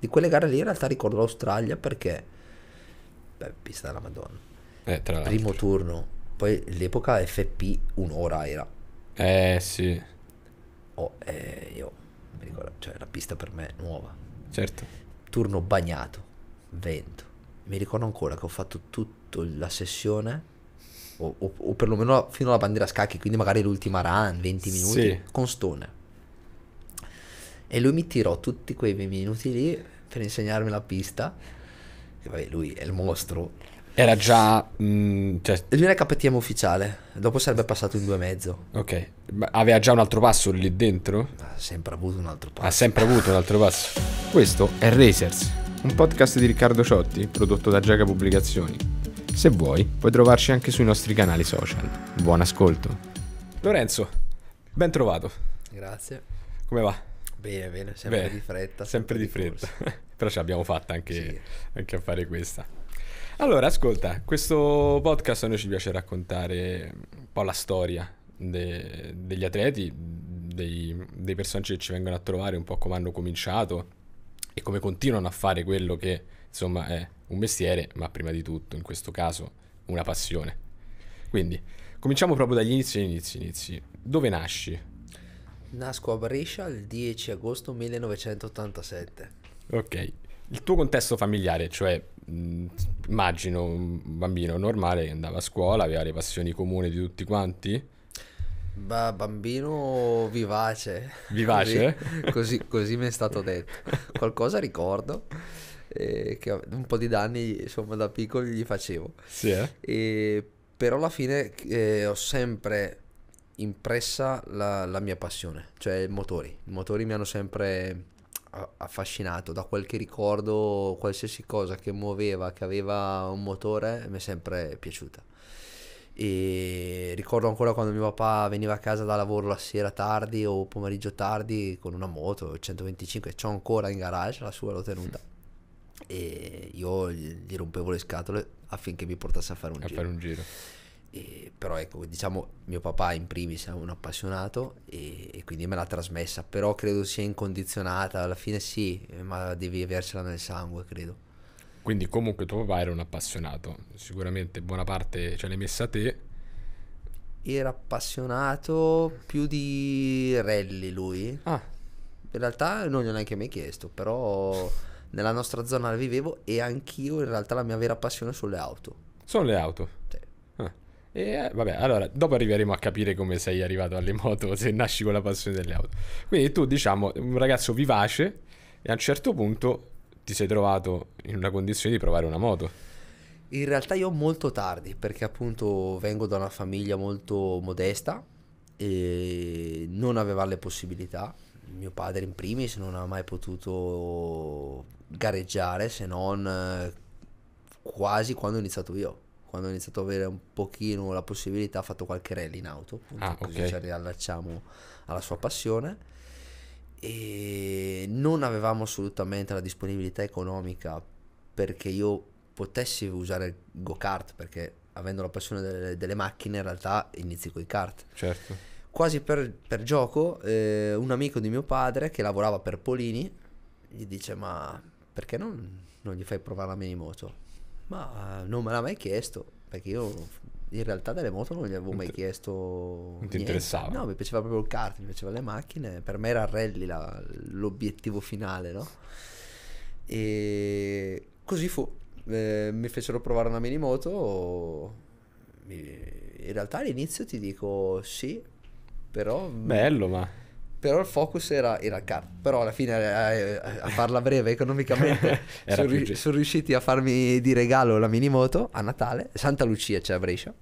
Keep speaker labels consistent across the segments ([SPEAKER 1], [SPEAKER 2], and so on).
[SPEAKER 1] Di quelle gare lì in realtà ricordo l'Australia perché... Beh, pista della Madonna. Eh, tra l'altro. Primo turno. Poi l'epoca FP un'ora era. Eh sì. Oh, eh, io mi ricordo, cioè la pista per me è nuova. Certo. Turno bagnato, vento. Mi ricordo ancora che ho fatto tutta la sessione o, o, o, perlomeno fino alla bandiera scacchi, quindi magari l'ultima run, 20 minuti, sì. con stoner. E lui mi tirò tutti quei minuti lì per insegnarmi la pista. E vabbè, lui è il mostro.
[SPEAKER 2] Era già. Mh, mm, cioè...
[SPEAKER 1] Lui era KTM ufficiale.
[SPEAKER 2] Dopo sarebbe passato in due e mezzo. Ok. Ma aveva già un altro passo lì dentro? Ha sempre avuto un altro passo. Ha sempre avuto un altro passo. Questo è Racers, un podcast di Riccardo Ciotti prodotto da Giaga Pubblicazioni. Se vuoi, puoi trovarci anche sui nostri canali social. Buon ascolto. Lorenzo, ben trovato. Grazie. Come va? Bene, bene, sempre Beh, di fretta. Sempre di fretta. Però ce l'abbiamo fatta anche, sì. anche a fare questa. Allora, ascolta, questo podcast a noi ci piace raccontare un po' la storia de- degli atleti, dei, dei, personaggi che ci vengono a trovare, un po' come hanno cominciato e come continuano a fare quello che, insomma, è un mestiere, ma prima di tutto, in questo caso, una passione. Quindi, cominciamo proprio dagli inizi, inizi, inizi. Dove nasci?
[SPEAKER 1] Nasco a Brescia il 10 agosto 1987.
[SPEAKER 2] Ok. Il tuo contesto familiare, cioè mh, immagino un bambino normale che andava a scuola, aveva le passioni comuni di tutti quanti?
[SPEAKER 1] Beh, bambino vivace. Vivace? Così,
[SPEAKER 2] così, così mi è stato detto. Qualcosa
[SPEAKER 1] ricordo. Eh, che un po' di danni insomma da piccoli gli facevo sì, eh? e, però alla fine eh, ho sempre impressa la, la, mia passione, cioè i motori. I motori mi hanno sempre affascinato, da quel che ricordo qualsiasi cosa che muoveva, che aveva un motore, mi è sempre piaciuta. E ricordo ancora quando mio papà veniva a casa da lavoro la sera tardi o pomeriggio tardi con una moto 125, c'ho ancora in garage, la sua l'ho tenuta. E io gli rompevo le scatole affinché mi portasse a fare un a giro. Fare un giro e, però ecco, diciamo, mio papà in primis è un appassionato e, e, quindi me l'ha trasmessa, però credo sia incondizionata, alla fine sì, ma devi
[SPEAKER 2] avercela nel sangue, credo. Quindi comunque tuo papà era un appassionato, sicuramente buona parte ce l'hai messa a te. Era appassionato più
[SPEAKER 1] di rally lui. Ah. In realtà non gliel'ho neanche mai chiesto, però nella nostra zona la vivevo e anch'io in realtà la mia vera passione sono le auto.
[SPEAKER 2] Sono le auto? E eh, vabbè, allora, dopo arriveremo a capire come sei arrivato alle moto, se nasci con la passione delle auto. Quindi tu, diciamo, un ragazzo vivace e a un certo punto ti sei trovato in una condizione di provare una moto. In realtà io molto tardi,
[SPEAKER 1] perché appunto vengo da una famiglia molto modesta e non aveva le possibilità. Mio padre in primis non ha mai potuto gareggiare se non eh, quasi quando ho iniziato io quando ho iniziato a avere un pochino la possibilità, ha fatto qualche rally in auto, appunto, ah, così ci riallacciamo alla sua passione. E non avevamo assolutamente la disponibilità economica perché io potessi usare il go-kart, perché avendo la passione delle, delle macchine in realtà inizi con i kart. Certo. Quasi per, per gioco, eh, un amico di mio padre che lavorava per Polini gli dice ma perché non, non gli fai provare la minimoto? Ma eh, non me l'ha mai chiesto, perché io in realtà delle moto non gli avevo mai chiesto. Non ti niente. interessava? No, mi piaceva proprio il kart, mi piacevano le macchine. Per me era rally la, l'obiettivo finale, no? E così fu. Eh, mi fecero provare una mini moto. In realtà all'inizio ti dico sì, però. Bello, ma però il focus era, era il car. Però alla fine, eh, eh a farla breve economicamente, sono, ri- sono, riusciti a farmi di regalo la mini moto a Natale, Santa Lucia c'è cioè a Brescia.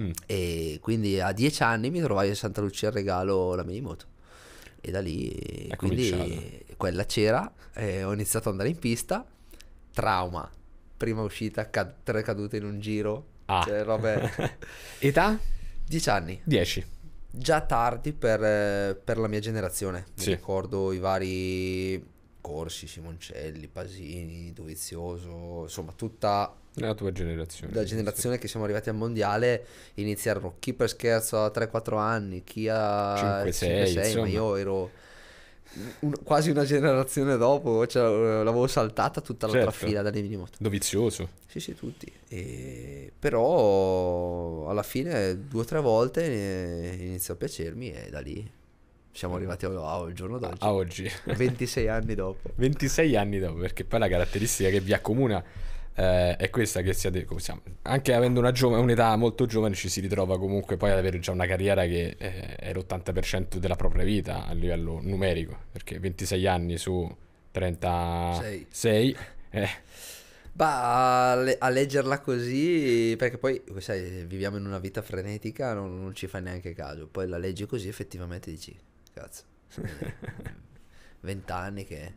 [SPEAKER 1] Mm. E quindi a dieci anni mi trovai a Santa Lucia a regalo la mini moto. E da lì, è quindi cominciato. quella c'era, eh, ho iniziato ad andare in pista, trauma, prima uscita, cad- tre cadute in un giro,
[SPEAKER 2] ah. cioè robe... Età? Dieci anni. Dieci
[SPEAKER 1] già tardi per, eh, per la mia generazione. Mi sì. ricordo i vari corsi, Simoncelli, Pasini, Dovizioso, insomma tutta la tua generazione. La generazione sì. che siamo arrivati al mondiale iniziarono chi per scherzo a 3-4 anni, chi a 5-6, ma io ero un, quasi una generazione dopo, cioè, eh, l'avevo saltata tutta l'altra certo. fila da dalle minimoto.
[SPEAKER 2] Dovizioso. Sì, sì, tutti. E...
[SPEAKER 1] Però alla fine due o tre volte eh, iniziò a piacermi e da lì
[SPEAKER 2] siamo arrivati al giorno d'oggi. A oggi. 26 anni dopo. 26 anni dopo, perché poi la caratteristica che vi accomuna eh, è questa che siate, siamo, anche avendo giovane, un'età molto giovane ci si ritrova comunque poi ad avere già una carriera che eh, è l'80% della propria vita a livello numerico, perché 26 anni su 36 Ma eh.
[SPEAKER 1] a, le- a, leggerla così, perché poi sai, viviamo in una vita frenetica, non, non ci fa neanche caso. Poi la leggi così, effettivamente dici, cazzo, vent'anni che,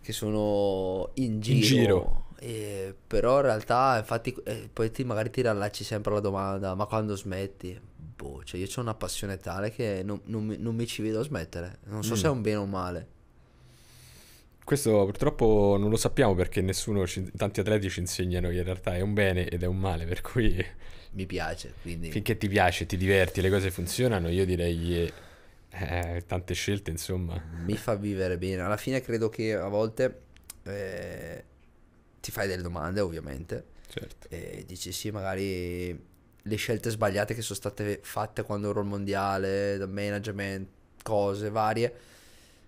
[SPEAKER 1] che sono in giro. In giro e però in realtà, infatti, eh, poi ti magari ti rallacci sempre alla domanda: ma quando smetti? Boh, cioè io ho una passione tale che non, non, non, mi ci vedo a smettere. Non so mm. se è un bene o un male.
[SPEAKER 2] Questo purtroppo non lo sappiamo perché nessuno, ci, tanti atleti ci insegnano che in realtà è un bene ed è un male, per cui... Mi
[SPEAKER 1] piace, quindi...
[SPEAKER 2] Finché ti piace, ti diverti, le cose funzionano, io direi eh, tante scelte, insomma. Mi fa vivere bene. Alla fine credo che a volte...
[SPEAKER 1] Eh ti fai delle domande ovviamente. Certo. E dici sì, magari le scelte sbagliate che sono state fatte quando ero al mondiale, da management, cose varie,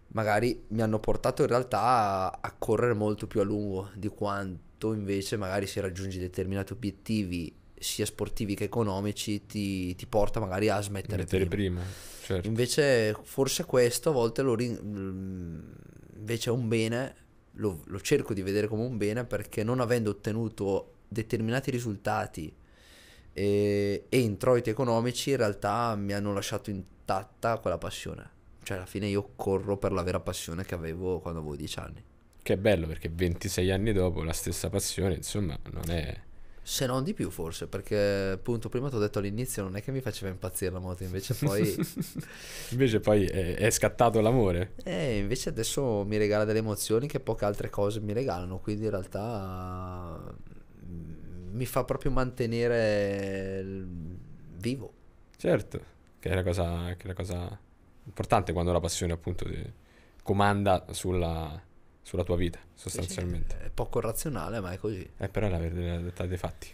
[SPEAKER 1] magari mi hanno portato in realtà a correre molto più a lungo di quanto invece magari se raggiungi determinati obiettivi sia sportivi che economici ti, ti porta magari a smettere Mettere prima. prima certo. Invece forse questo a volte lo ri- invece è un bene lo, lo cerco di vedere come un bene perché non avendo ottenuto determinati risultati e, eh, e, introiti economici in realtà mi hanno lasciato intatta quella passione. Cioè alla fine io corro per la vera passione che avevo quando avevo 10 anni. Che bello
[SPEAKER 2] perché 26 anni dopo la stessa passione insomma non è
[SPEAKER 1] se non di più forse, perché appunto prima ti ho detto all'inizio non è che mi faceva impazzire la moto, invece poi... invece
[SPEAKER 2] poi è, è, scattato l'amore.
[SPEAKER 1] E invece adesso mi regala delle emozioni che poche altre cose mi regalano, quindi in realtà mm, mi fa proprio mantenere
[SPEAKER 2] vivo. Certo, che è la cosa, è la cosa importante quando la passione appunto comanda sulla sulla tua vita, sostanzialmente.
[SPEAKER 1] Sì, sì. È poco razionale, ma è così.
[SPEAKER 2] Eh, però è la verità dei fatti.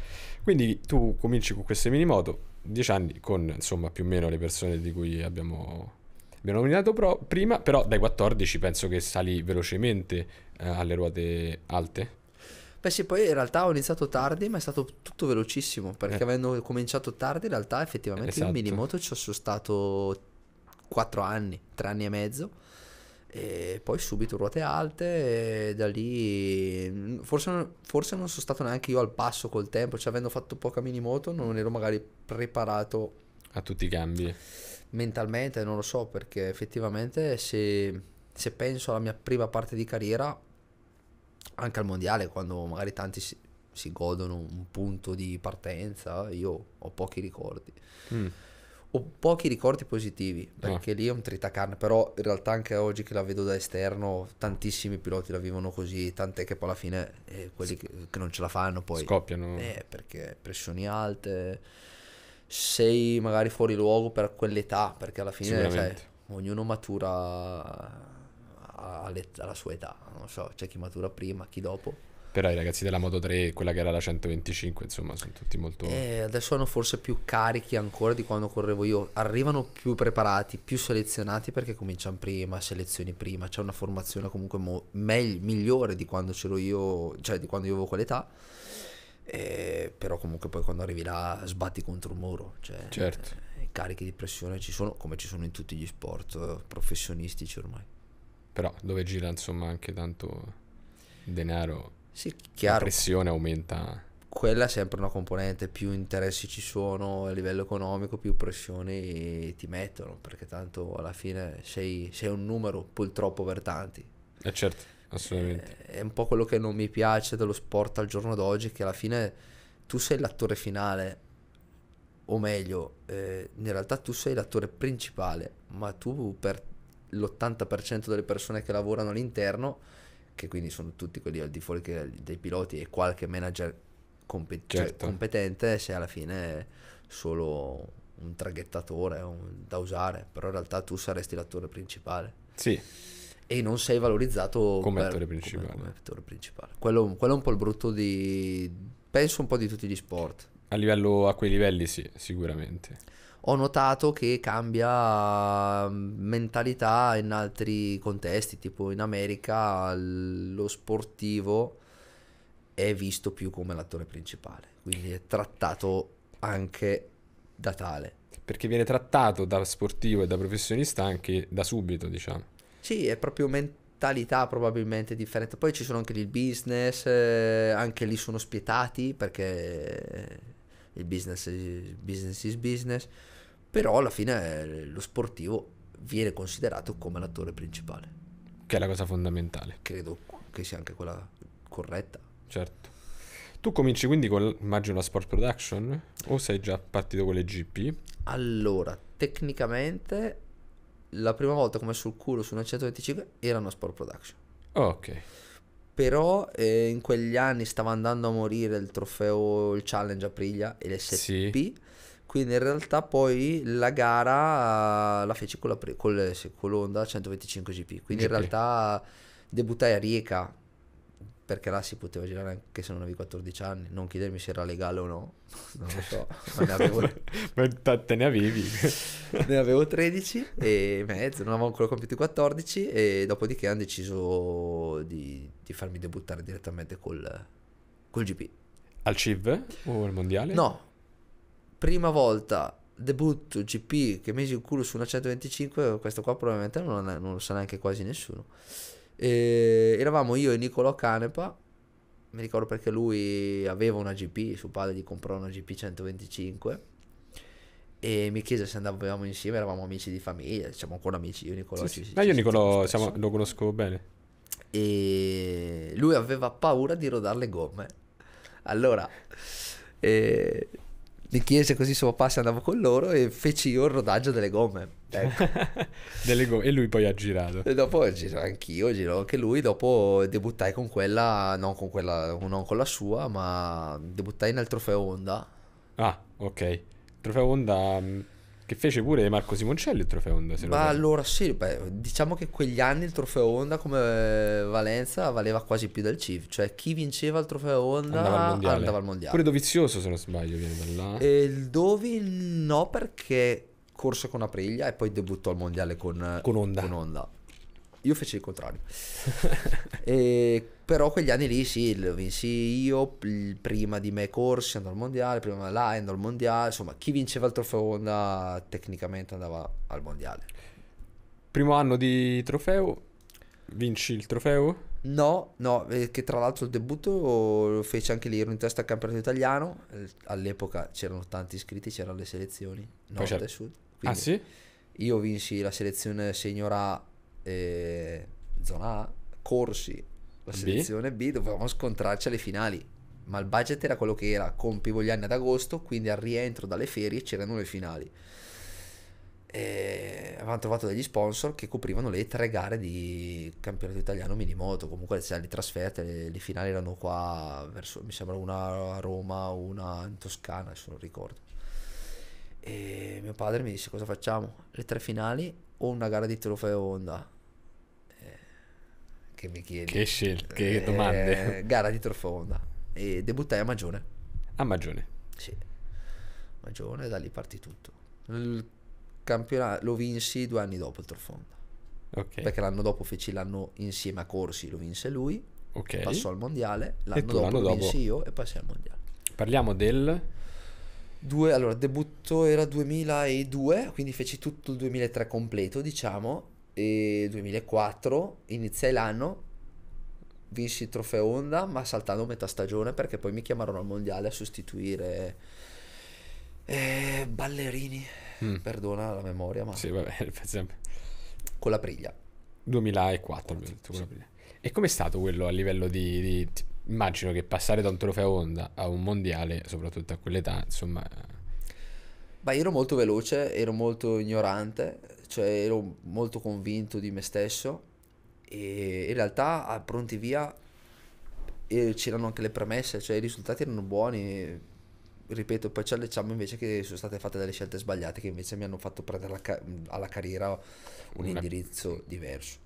[SPEAKER 2] Quindi tu cominci con queste mini moto, dieci anni con insomma più o meno le persone di cui abbiamo, abbiamo nominato pro, prima, però dai 14 penso che sali velocemente eh, alle ruote alte.
[SPEAKER 1] Beh sì, poi in realtà ho iniziato tardi, ma è stato tutto velocissimo, perché eh. avendo cominciato tardi in realtà effettivamente esatto. in moto ci sono stato 4 anni, 3 anni e mezzo e poi subito ruote alte e da lì forse, forse, non sono stato neanche io al passo col tempo cioè avendo fatto poca mini moto non ero magari preparato a tutti i cambi mentalmente non lo so perché effettivamente se, se penso alla mia prima parte di carriera anche al mondiale quando magari tanti si, si godono un punto di partenza io ho pochi ricordi mm ho pochi ricordi positivi, perché ah. lì è un tritacarne, però in realtà anche oggi che la vedo da esterno, tantissimi piloti la vivono così, tant'è che poi alla fine eh, quelli che, che, non ce la fanno poi... Scoppiano. Eh, perché pressioni alte, sei magari fuori luogo per quell'età, perché alla fine cioè, ognuno matura alla sua età, non so, c'è chi matura prima, chi dopo
[SPEAKER 2] però i ragazzi della Moto 3 quella che era la 125, insomma, sono tutti molto... E
[SPEAKER 1] eh, adesso hanno forse più carichi ancora di quando correvo io, arrivano più preparati, più selezionati perché cominciano prima, selezioni prima, c'è una formazione comunque mo- me- migliore di quando c'ero io, cioè di quando io avevo quell'età. Eh, però comunque poi quando arrivi là sbatti contro un muro cioè, certo. Eh, carichi di pressione ci sono come ci sono in tutti
[SPEAKER 2] gli sport eh, professionistici ormai però dove gira insomma anche tanto denaro sì, chiaro. La pressione aumenta. Quella è sempre una componente,
[SPEAKER 1] più interessi ci sono a livello economico, più pressioni ti mettono, perché tanto alla fine sei, sei un numero purtroppo per tanti.
[SPEAKER 2] Eh certo, assolutamente.
[SPEAKER 1] È, eh, è un po' quello che non mi piace dello sport al giorno d'oggi, che alla fine tu sei l'attore finale, o meglio, eh, in realtà tu sei l'attore principale, ma tu per l'80% delle persone che lavorano all'interno che quindi sono tutti quelli al di fuori dei piloti e qualche manager compet- cioè, certo. competente, sei alla fine solo un traghettatore un, da usare, però in realtà tu saresti l'attore principale. Sì. E non sei valorizzato come, per, attore, principale. Come, come attore principale. Quello, quello è un po' il brutto di... penso un po' di tutti gli sport.
[SPEAKER 2] A livello, a quei livelli sì, sicuramente
[SPEAKER 1] ho notato che cambia mm, mentalità in altri contesti, tipo in America lo sportivo è visto più come l'attore principale, quindi è trattato
[SPEAKER 2] anche da tale. Perché viene trattato da sportivo e da professionista anche da subito, diciamo.
[SPEAKER 1] Sì, è proprio
[SPEAKER 2] mentalità
[SPEAKER 1] probabilmente differente. Poi ci sono anche il business, eh, anche lì sono spietati perché il business, il business is business, però alla fine eh, lo sportivo
[SPEAKER 2] viene considerato come l'attore principale. Che è la cosa fondamentale. Credo che sia anche quella corretta. Certo. Tu cominci quindi con, immagino, la sport production o sei già partito con le GP? Allora,
[SPEAKER 1] tecnicamente la prima volta come sul culo su una 125 era una sport production. Oh, ok però eh, in quegli anni stava andando a morire il trofeo, il challenge Aprilia e l'SP. Sì. Quindi in realtà poi la gara eh, la feci con, la con, le, con l'Onda 125 GP. Quindi GP. in realtà debuttai a Rieca perché là si poteva girare anche se non avevi 14 anni, non chiedermi se era legale o no, non lo so, ma ne avevo... te ne avevi? ne avevo 13 e mezzo, non avevo ancora compiuto i 14 e dopodiché hanno deciso di, di farmi debuttare direttamente col,
[SPEAKER 2] col GP. Al CIV o al Mondiale?
[SPEAKER 1] No, prima volta debutto GP che mesi in culo su una 125, questo qua probabilmente non, non lo sa neanche quasi nessuno. E eravamo io e Nicolo Canepa. Mi ricordo perché lui aveva una GP, suo padre gli comprò una GP 125 e mi chiese se andavamo insieme, eravamo amici di famiglia, siamo ancora amici, io e Nicolò sì, sì.
[SPEAKER 2] Ci, io Nicolò siamo, lo conosco bene. E
[SPEAKER 1] lui aveva paura di rodare le gomme. Allora, eh, mi chiese così sopra passa andavo con loro e feci io il rodaggio delle gomme. Ecco.
[SPEAKER 2] delle gomme. E lui poi ha girato. E
[SPEAKER 1] dopo girato anch'io, giro anche lui, dopo debuttai con quella, non con quella, non con la sua, ma debuttai nel trofeo Honda.
[SPEAKER 2] Ah, ok. Trofeo Honda mm, che fece pure Marco Simoncelli il trofeo Honda. Ma
[SPEAKER 1] allora sì, beh, diciamo che quegli anni il trofeo Honda come eh, Valenza valeva quasi più del CIV, cioè chi vinceva il trofeo Honda andava al mondiale. Andava al mondiale. Pure
[SPEAKER 2] Dovizioso se non sbaglio viene da là.
[SPEAKER 1] E il Dovi no perché corse con Aprilia e poi debuttò al mondiale con, con Honda. Con Honda. Io feci il contrario. e, però quegli anni lì sì, vinsi io, prima di me Corsi andò al mondiale, prima là andò al mondiale, insomma chi vinceva il trofeo Honda tecnicamente andava al mondiale.
[SPEAKER 2] Primo anno di trofeo, vinci il trofeo? No,
[SPEAKER 1] no, che tra l'altro il debutto lo feci anche lì, ero in testa al campionato italiano, eh, all'epoca c'erano tanti iscritti, c'erano le selezioni, nord e sud. Ah, quindi ah sì? Io vinsi la selezione senior eh, zona A, Corsi, la selezione B, B dovevamo scontrarci alle finali. Ma il budget era quello che era, compivo gli anni ad agosto, quindi al rientro dalle ferie c'erano le finali. E avevamo trovato degli sponsor che coprivano le tre gare di campionato italiano minimoto. Comunque cioè, le trasferte, le, le, finali erano qua, verso, mi sembra una a Roma, una in Toscana, se non ricordo. E mio padre mi disse cosa facciamo? Le tre finali o una gara di trofeo Honda? Eh, che mi chiedi? Che, scelte, che eh, domande? gara di trofeo Honda. E debuttai a Magione. A Magione? Sì. Magione, da lì parti tutto. Il campionato lo vinsi due anni dopo il trofeo Honda. Okay. Perché l'anno dopo feci l'anno insieme a Corsi, lo vinse lui. Okay. Passò al mondiale, l'anno dopo l'anno lo vinsi io e passai al mondiale. Parliamo del Due, allora, debutto era 2002, quindi feci tutto il 2003 completo, diciamo, e 2004 iniziai l'anno, vinsi il trofeo Honda, ma saltando metà stagione perché poi mi chiamarono al mondiale a sostituire
[SPEAKER 2] eh, Ballerini, mm. perdona la memoria, ma... Sì, vabbè, con la priglia. 2004, detto, sì. con la priglia. E com'è stato quello a livello di, di immagino che passare da un trofeo Honda a un mondiale, soprattutto a quell'età, insomma...
[SPEAKER 1] Beh, ero molto veloce, ero molto ignorante, cioè ero molto convinto di me stesso e in realtà a pronti via c'erano anche le premesse, cioè i risultati erano buoni, ripeto, poi c'è diciamo invece che sono state fatte delle scelte sbagliate che invece mi hanno fatto prendere alla, ca- alla carriera un Una... indirizzo diverso,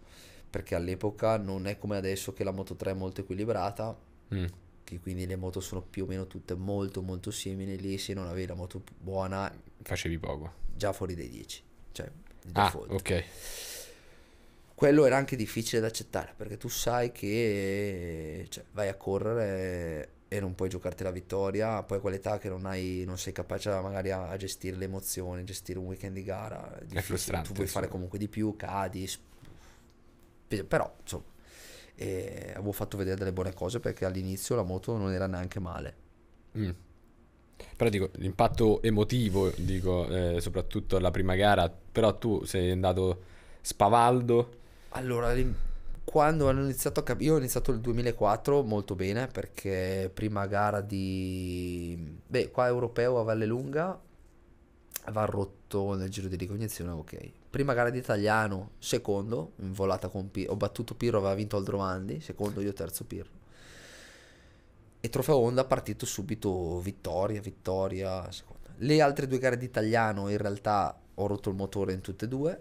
[SPEAKER 1] perché all'epoca non è come adesso che la Moto 3 è molto equilibrata, Mm. che quindi le moto sono più o meno tutte molto molto simili, lì se non avevi la moto buona facevi poco. Già fuori dai 10, cioè
[SPEAKER 2] ah, ok.
[SPEAKER 1] Quello era anche difficile da accettare perché tu sai che cioè, vai a correre e non puoi giocarti la vittoria, poi a quell'età che non, hai, non sei capace magari a, a, gestire le emozioni, gestire un weekend di gara, è, è frustrante. Tu vuoi insomma. fare comunque di più, cadi, però insomma e avevo fatto vedere delle buone cose perché all'inizio la moto non era neanche male. Mm.
[SPEAKER 2] Però dico, l'impatto emotivo, dico, eh, soprattutto alla prima gara, però tu sei andato spavaldo. Allora, quando hanno iniziato a capire, io ho iniziato il
[SPEAKER 1] 2004 molto bene perché prima gara di, beh, qua europeo a Valle Lunga, aveva rotto nel giro di ricognizione, ok, prima gara di italiano, secondo, in volata con Pirro, ho battuto Pirro, aveva vinto Aldrovandi, secondo io, terzo Pirro. E Trofeo Honda partito subito vittoria, vittoria, seconda. Le altre due gare di italiano in realtà ho rotto il motore in tutte e due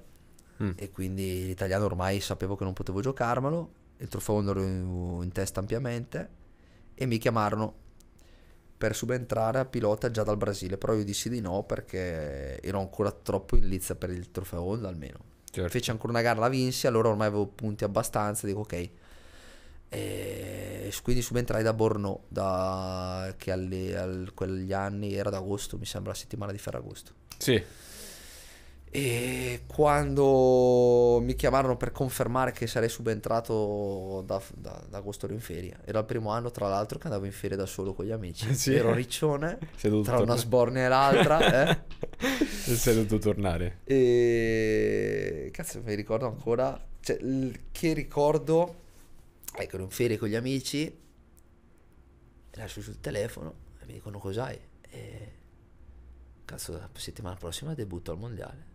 [SPEAKER 1] mm. e quindi l'italiano ormai sapevo che non potevo giocarmelo, il Trofeo Honda ero in, in testa ampiamente e mi chiamarono per subentrare a pilota già dal Brasile, però io dissi di no perché ero ancora troppo in lizza per il trofeo Honda almeno. Certo. Fece ancora una gara, la vinsi, allora ormai avevo punti abbastanza, dico ok. E quindi subentrai da Borno, da, che alle, al, quegli anni era d'agosto, mi sembra, la settimana di Ferragosto. Sì. E quando mi chiamarono per confermare che sarei subentrato da, da, da agosto ero in ferie, era il primo anno tra l'altro che andavo in ferie da solo con gli amici. Sì. Ero riccione Sei tra una sbornia e l'altra. eh.
[SPEAKER 2] Sei dovuto tornare.
[SPEAKER 1] E cazzo, mi ricordo ancora. Cioè, che ricordo, ecco, ero in ferie con gli amici, lascio sul telefono e mi dicono cos'hai. E cazzo, la settimana prossima debutto al mondiale.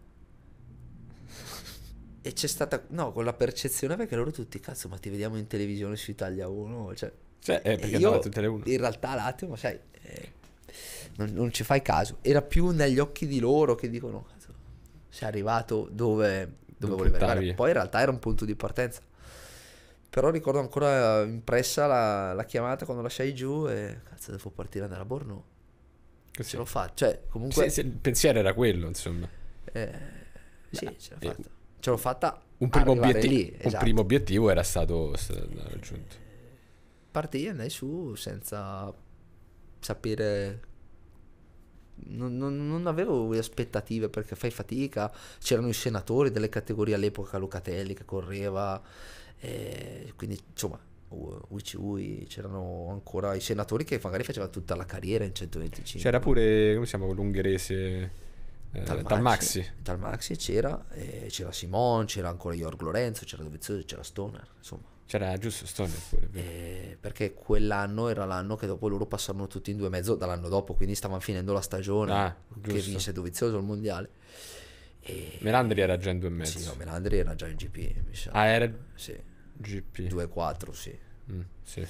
[SPEAKER 1] E c'è stata, no, con la percezione perché loro tutti, cazzo, ma ti vediamo in televisione su Italia 1, cioè... Cioè, eh, perché io, andavate in Tele 1. In realtà l'attimo, sai, eh, non, non, ci fai caso. Era più negli occhi di loro che dicono, cazzo, sei arrivato dove, dove volevi arrivare. Poi in realtà era un punto di partenza. Però ricordo ancora impressa la, la chiamata quando lasciai giù e, cazzo, devo partire andare a Borno. Che sì. ce l'ho fatta. Cioè, comunque... Sì, sì,
[SPEAKER 2] il pensiero era quello, insomma. Eh
[SPEAKER 1] sì, ce l'ho fatta. Ce l'ho fatta un primo, obiettivo, lì, esatto. un primo
[SPEAKER 2] obiettivo era stato raggiunto. Eh,
[SPEAKER 1] Partì e andai su senza sapere non, non, non, avevo aspettative perché fai fatica. C'erano i senatori delle categorie all'epoca, Lucatelli che correva, eh, quindi insomma, UCUI, c'erano ancora i senatori che magari faceva tutta la carriera in 125. C'era pure,
[SPEAKER 2] come si chiama, l'ungherese eh, dal Maxi. Maxi. Dal
[SPEAKER 1] Maxi c'era, eh, c'era Simon, c'era ancora Jorg Lorenzo, c'era Dovizioso, c'era Stoner, insomma. C'era giusto Stoner pure. Eh, perché quell'anno era l'anno che dopo loro passarono tutti in due e mezzo dall'anno dopo, quindi stavano finendo la stagione ah, che vinse Dovizioso il mondiale. E... Melandri era già in due e mezzo. Sì, no, Melandri era già in GP, mi sa. Ah, era? Sì. GP. 2-4, sì. Mm, sì.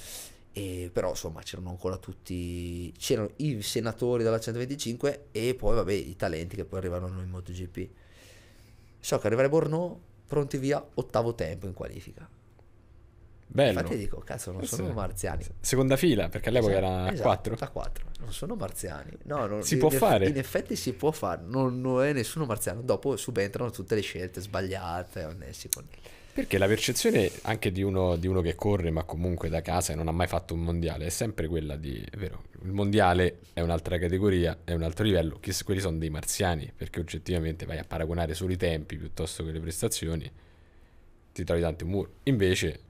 [SPEAKER 1] E però insomma c'erano ancora tutti, c'erano i senatori della 125 e poi vabbè i talenti che poi arrivarono in MotoGP. So che arrivare Borno, pronti via, ottavo tempo in qualifica. Bello. Infatti dico, cazzo, non eh, sono marziani.
[SPEAKER 2] Seconda fila, perché all'epoca esatto, era esatto, 4. A 4. Non sono
[SPEAKER 1] marziani. No, non, si in, può in fare. In effetti si può fare, non, non, è nessuno marziano. Dopo subentrano tutte le scelte sbagliate, onnessi con...
[SPEAKER 2] Perché la percezione anche di uno, di uno, che corre, ma comunque da casa e non ha mai fatto un mondiale, è sempre quella di. È vero, il mondiale è un'altra categoria, è un altro livello. Che, quelli sono dei marziani, perché oggettivamente vai a paragonare solo i tempi piuttosto che le prestazioni, ti trovi tanti un muro. Invece.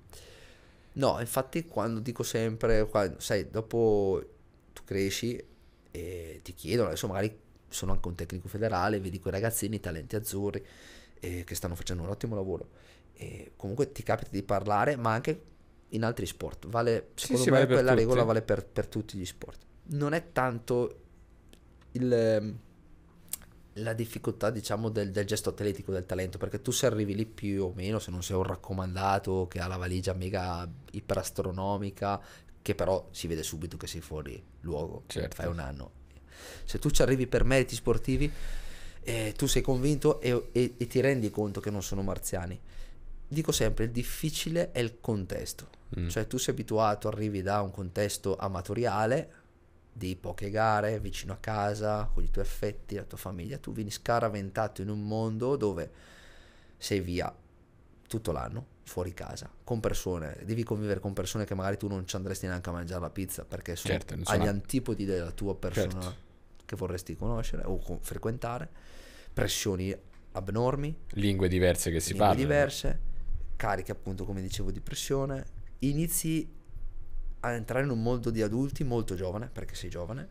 [SPEAKER 1] No, infatti, quando dico sempre, quando, sai, dopo tu cresci e ti chiedono, adesso magari sono anche un tecnico federale, vedi quei ragazzini, talenti azzurri eh, che stanno facendo un ottimo lavoro e comunque ti capita di parlare, ma anche in altri sport. Vale, secondo sì, me sì, quella regola vale per, per, tutti gli sport. Non è tanto il, ehm, la difficoltà, diciamo, del, del, gesto atletico, del talento, perché tu se arrivi lì più o meno, se non sei un raccomandato che ha la valigia mega iperastronomica, che però si vede subito che sei fuori luogo, certo. fai un anno. Se tu ci arrivi per meriti sportivi, eh, tu sei convinto e, e, e ti rendi conto che non sono marziani dico sempre, il difficile è il contesto. Mm. Cioè tu sei abituato, arrivi da un contesto amatoriale, di poche gare, vicino a casa, con i tuoi affetti, la tua famiglia, tu vieni scaraventato in un mondo dove sei via tutto l'anno, fuori casa, con persone, devi convivere con persone che magari tu non ci andresti neanche a mangiare la pizza perché sono, certo, agli antipodi della tua persona certo. che vorresti conoscere o con- frequentare, pressioni abnormi, lingue diverse che si lingue parlano. Lingue diverse carichi appunto come dicevo di pressione, inizi a entrare in un mondo di adulti molto giovane, perché sei giovane,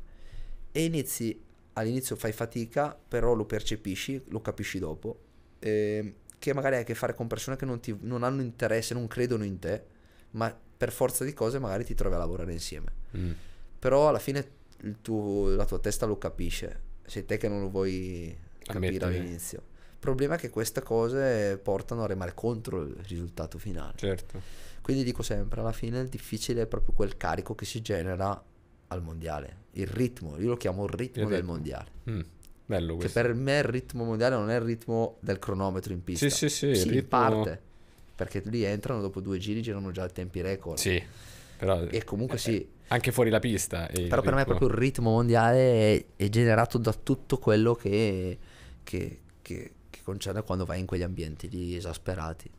[SPEAKER 1] e inizi, all'inizio fai fatica, però lo percepisci, lo capisci dopo, eh, che magari hai a che fare con persone che non, ti, non hanno interesse, non credono in te, ma per forza di cose magari ti trovi a lavorare insieme. Mm. Però alla fine tuo, la tua testa lo capisce, sei te che non lo vuoi capire Ammettere. all'inizio problema è che queste cose portano a remare contro il risultato finale. Certo. Quindi dico sempre, alla fine il difficile è proprio quel carico che si genera al mondiale, il ritmo, io lo chiamo il ritmo il del ritmo. mondiale. Mm. Bello cioè, questo. Che per me il ritmo mondiale non è il ritmo del cronometro in pista. Sì, sì, sì, sì ritmo... parte. Perché lì entrano dopo due giri, girano già a tempi record. Sì. Però, e comunque eh, sì.
[SPEAKER 2] Anche fuori la pista. Però per me proprio il
[SPEAKER 1] ritmo mondiale è, è generato da tutto quello che, che, che concerne quando vai in quegli ambienti
[SPEAKER 2] lì esasperati.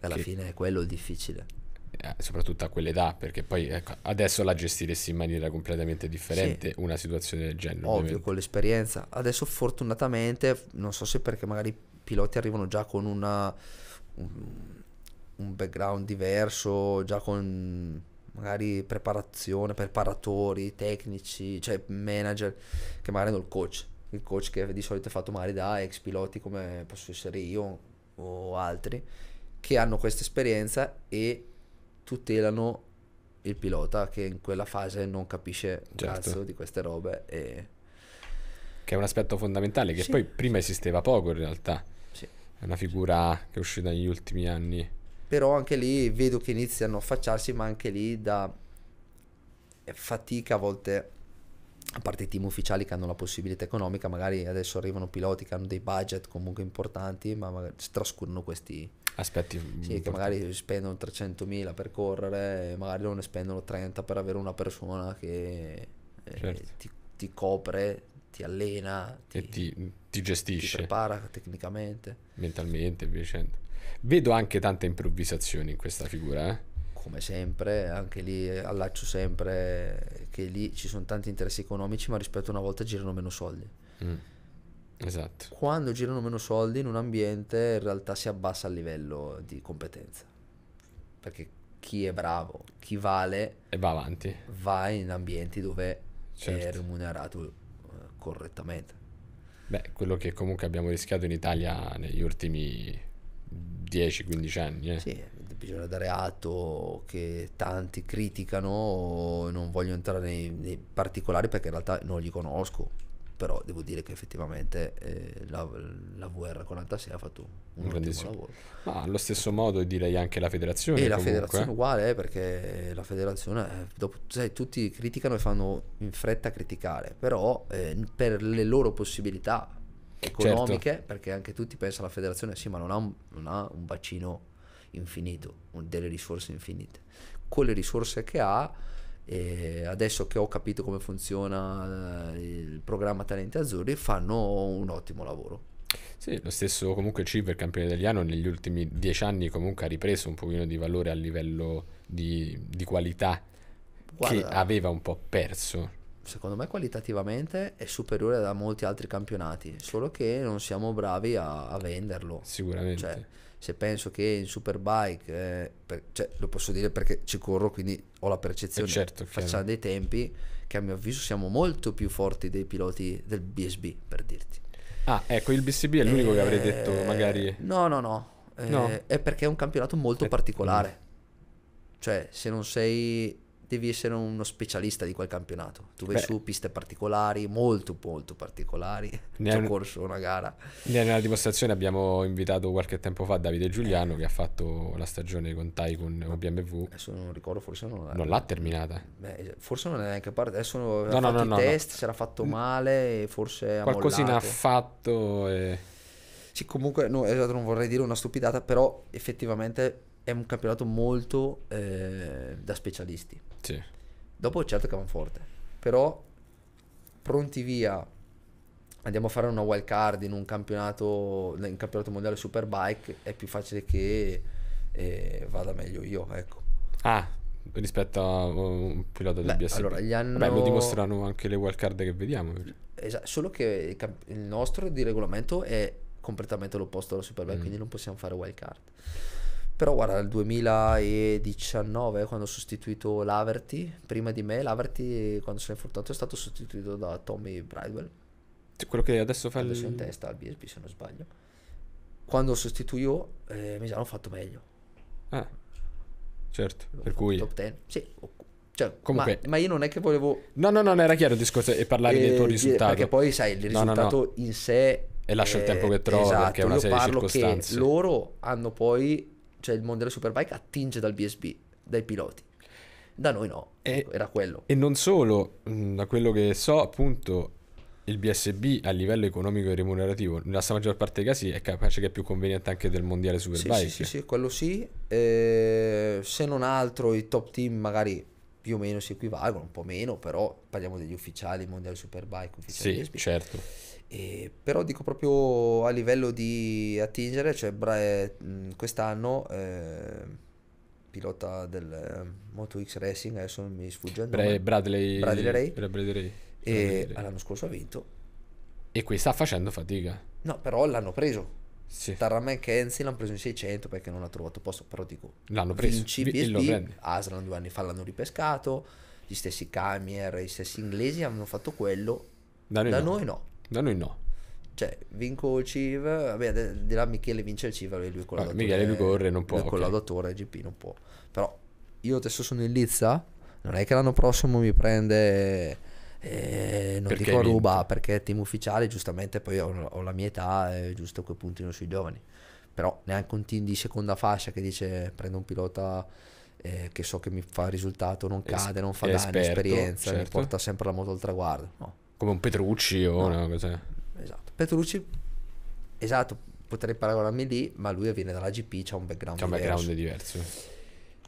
[SPEAKER 2] Alla che... fine è quello il difficile. Eh, soprattutto a quell'età, perché poi ecco, adesso la gestiresti in maniera completamente differente sì. una situazione del genere. Ovvio, ovviamente. con l'esperienza.
[SPEAKER 1] Adesso fortunatamente, non so se perché magari i piloti arrivano già con una, un, un background diverso, già con magari preparazione, preparatori, tecnici, cioè manager, che magari hanno il coach il coach che di solito è fatto male da ex piloti come posso essere io o altri che hanno questa esperienza e tutelano il pilota che in quella fase non capisce certo. cazzo di queste robe e...
[SPEAKER 2] che è un aspetto fondamentale che sì. poi prima esisteva poco in realtà sì. è una figura che è uscita negli ultimi anni
[SPEAKER 1] però anche lì vedo che iniziano a affacciarsi ma anche lì da fatica a volte a
[SPEAKER 2] parte i team ufficiali
[SPEAKER 1] che hanno la possibilità economica, magari adesso arrivano piloti che hanno dei budget comunque importanti, ma trascurano questi
[SPEAKER 2] aspetti. Sì, che magari
[SPEAKER 1] spendono 300.000 per correre, magari non ne spendono 30 per avere una persona che eh, certo. eh, ti, ti, copre,
[SPEAKER 2] ti allena, ti, ti, ti, gestisce. Ti prepara tecnicamente. Mentalmente, via dicendo. Vedo anche tante improvvisazioni in questa figura, eh? come sempre,
[SPEAKER 1] anche lì eh, allaccio sempre che lì ci sono tanti interessi economici, ma rispetto a una volta girano meno soldi.
[SPEAKER 2] Mm. Esatto.
[SPEAKER 1] Quando girano meno soldi in un ambiente in realtà si abbassa il livello di competenza. Perché chi è bravo, chi vale e va avanti. Va in ambienti dove certo. è remunerato eh,
[SPEAKER 2] correttamente. Beh, quello che comunque abbiamo rischiato in Italia negli ultimi 10-15 anni. Eh. Sì,
[SPEAKER 1] bisogna dare atto che tanti criticano, non voglio entrare nei, nei, particolari perché in realtà non li conosco, però devo dire che effettivamente eh, la, la VR46 ha fatto un grandissimo
[SPEAKER 2] lavoro. Ma allo stesso modo direi anche la federazione. E comunque. la federazione
[SPEAKER 1] uguale eh, perché la federazione, eh, dopo, sai, tutti criticano e fanno in fretta a criticare, però eh, per le loro possibilità certo. economiche, certo. perché anche tutti pensano alla federazione, sì ma non ha un, non ha un bacino infinito, delle risorse infinite. Con le risorse che ha, eh, adesso che ho capito come funziona eh, il
[SPEAKER 2] programma Talenti Azzurri, fanno un ottimo lavoro. Sì, lo stesso comunque Civer, campione italiano, negli ultimi dieci anni comunque ha ripreso un pochino di valore a livello di, di qualità Guarda, che aveva un po' perso.
[SPEAKER 1] Secondo me qualitativamente è superiore a molti altri campionati, solo che non siamo bravi a, a venderlo. Sicuramente. Cioè, se penso che in Superbike, eh, per, cioè, lo posso dire perché ci corro, quindi ho la percezione, eh, certo, facciamo dei tempi che a mio avviso siamo molto più forti dei piloti del BSB, per dirti.
[SPEAKER 2] Ah, ecco, il BSB è l'unico eh, che avrei eh, detto magari... No,
[SPEAKER 1] no, no, no. Eh, è perché è un campionato molto è... particolare. Mm. Cioè, se non sei devi essere uno specialista di quel campionato. Tu vai Beh. su piste particolari, molto molto particolari. Ne cioè, ho
[SPEAKER 2] corso una gara. Nella dimostrazione abbiamo invitato qualche tempo fa Davide Giuliano eh. che ha fatto la stagione con Tai o BMW. Adesso non ricordo, forse non, non l'ha terminata.
[SPEAKER 1] Beh, eh, forse non è neanche parte. Adesso no, ha no, fatto no, i test, si era fatto male, forse Qualcosina ha fatto. E... Sì, comunque, no, esatto, non vorrei dire una stupidata, però effettivamente è un campionato molto eh, da specialisti. Sì. Dopo certo che forte. però pronti via, andiamo a fare una wild card in un campionato, in campionato mondiale Superbike,
[SPEAKER 2] è più facile che eh, vada meglio io, ecco. Ah, rispetto a un pilota del Beh, BSB. Allora, gli hanno... Beh, lo dimostrano anche le wild card che vediamo.
[SPEAKER 1] Esatto, solo che il nostro di regolamento è completamente l'opposto alla Superbike, mm. quindi non possiamo fare wild card. Però guarda, nel 2019 quando ho sostituito Laverty, prima di me Laverty quando si è infortunato è stato sostituito da Tommy Bridewell.
[SPEAKER 2] quello che adesso fa adesso il... in testa
[SPEAKER 1] al BSB se non sbaglio. Quando lo sostituivo eh, mi hanno fatto meglio.
[SPEAKER 2] Ah, certo, L'ho per cui... Top 10, sì, cioè,
[SPEAKER 1] Comunque, ma, ma, io non è che volevo...
[SPEAKER 2] No, no, no, non era chiaro il discorso e parlare eh, del tuo risultato. Perché poi sai, il risultato no, no, no. in
[SPEAKER 1] sé... E lascia il tempo che trova, esatto, perché è una esatto, serie di circostanze. loro hanno poi cioè il mondo della superbike attinge dal BSB, dai piloti. Da noi no,
[SPEAKER 2] e, ecco, era quello. E non solo, mm, da quello che so, appunto, il BSB a livello economico e remunerativo, nella maggior parte dei casi è capace che è più conveniente anche del mondiale superbike. Sì, sì,
[SPEAKER 1] sì, sì quello sì. Eh, se non altro i top team magari più o meno si equivalgono, un po' meno, però parliamo degli ufficiali mondiale superbike, ufficiali sì, BSB. certo e, però dico proprio a livello di attingere, cioè Brae, eh, quest'anno eh, pilota del eh, Moto X Racing, adesso mi sfugge il nome. Bradley, Bradley Ray. Bradley Ray. E l'anno scorso ha vinto.
[SPEAKER 2] E qui sta facendo fatica.
[SPEAKER 1] No, però l'hanno preso. Sì. Tarraman Kenzie l'hanno preso in 600 perché non ha trovato posto, però dico... L'hanno preso. Vinci BSB, Aslan due anni fa l'hanno ripescato, gli stessi Camier, gli stessi inglesi hanno fatto quello. Da noi, da no. noi no. Da noi no. Cioè, vinco il CIV, vabbè, di là Michele vince il CIV, lui con la Michele lui corre, non può. Lui okay. collaudatore GP non può. Però io adesso sono in Lizza, non è che l'anno prossimo mi prende... Eh, non perché dico ruba perché team ufficiale giustamente poi ho, ho la mia età è giusto quel puntino sui giovani però neanche un team di seconda fascia che dice prendo un pilota eh, che so che mi fa
[SPEAKER 2] risultato non cade non fa danni esperienza certo. mi porta sempre la moto al traguardo no come un Petrucci o no. no cos'è?
[SPEAKER 1] Esatto. Petrucci, esatto, potrei paragonarmi lì, ma lui viene dalla GP, c'ha un background c'ha un background diverso.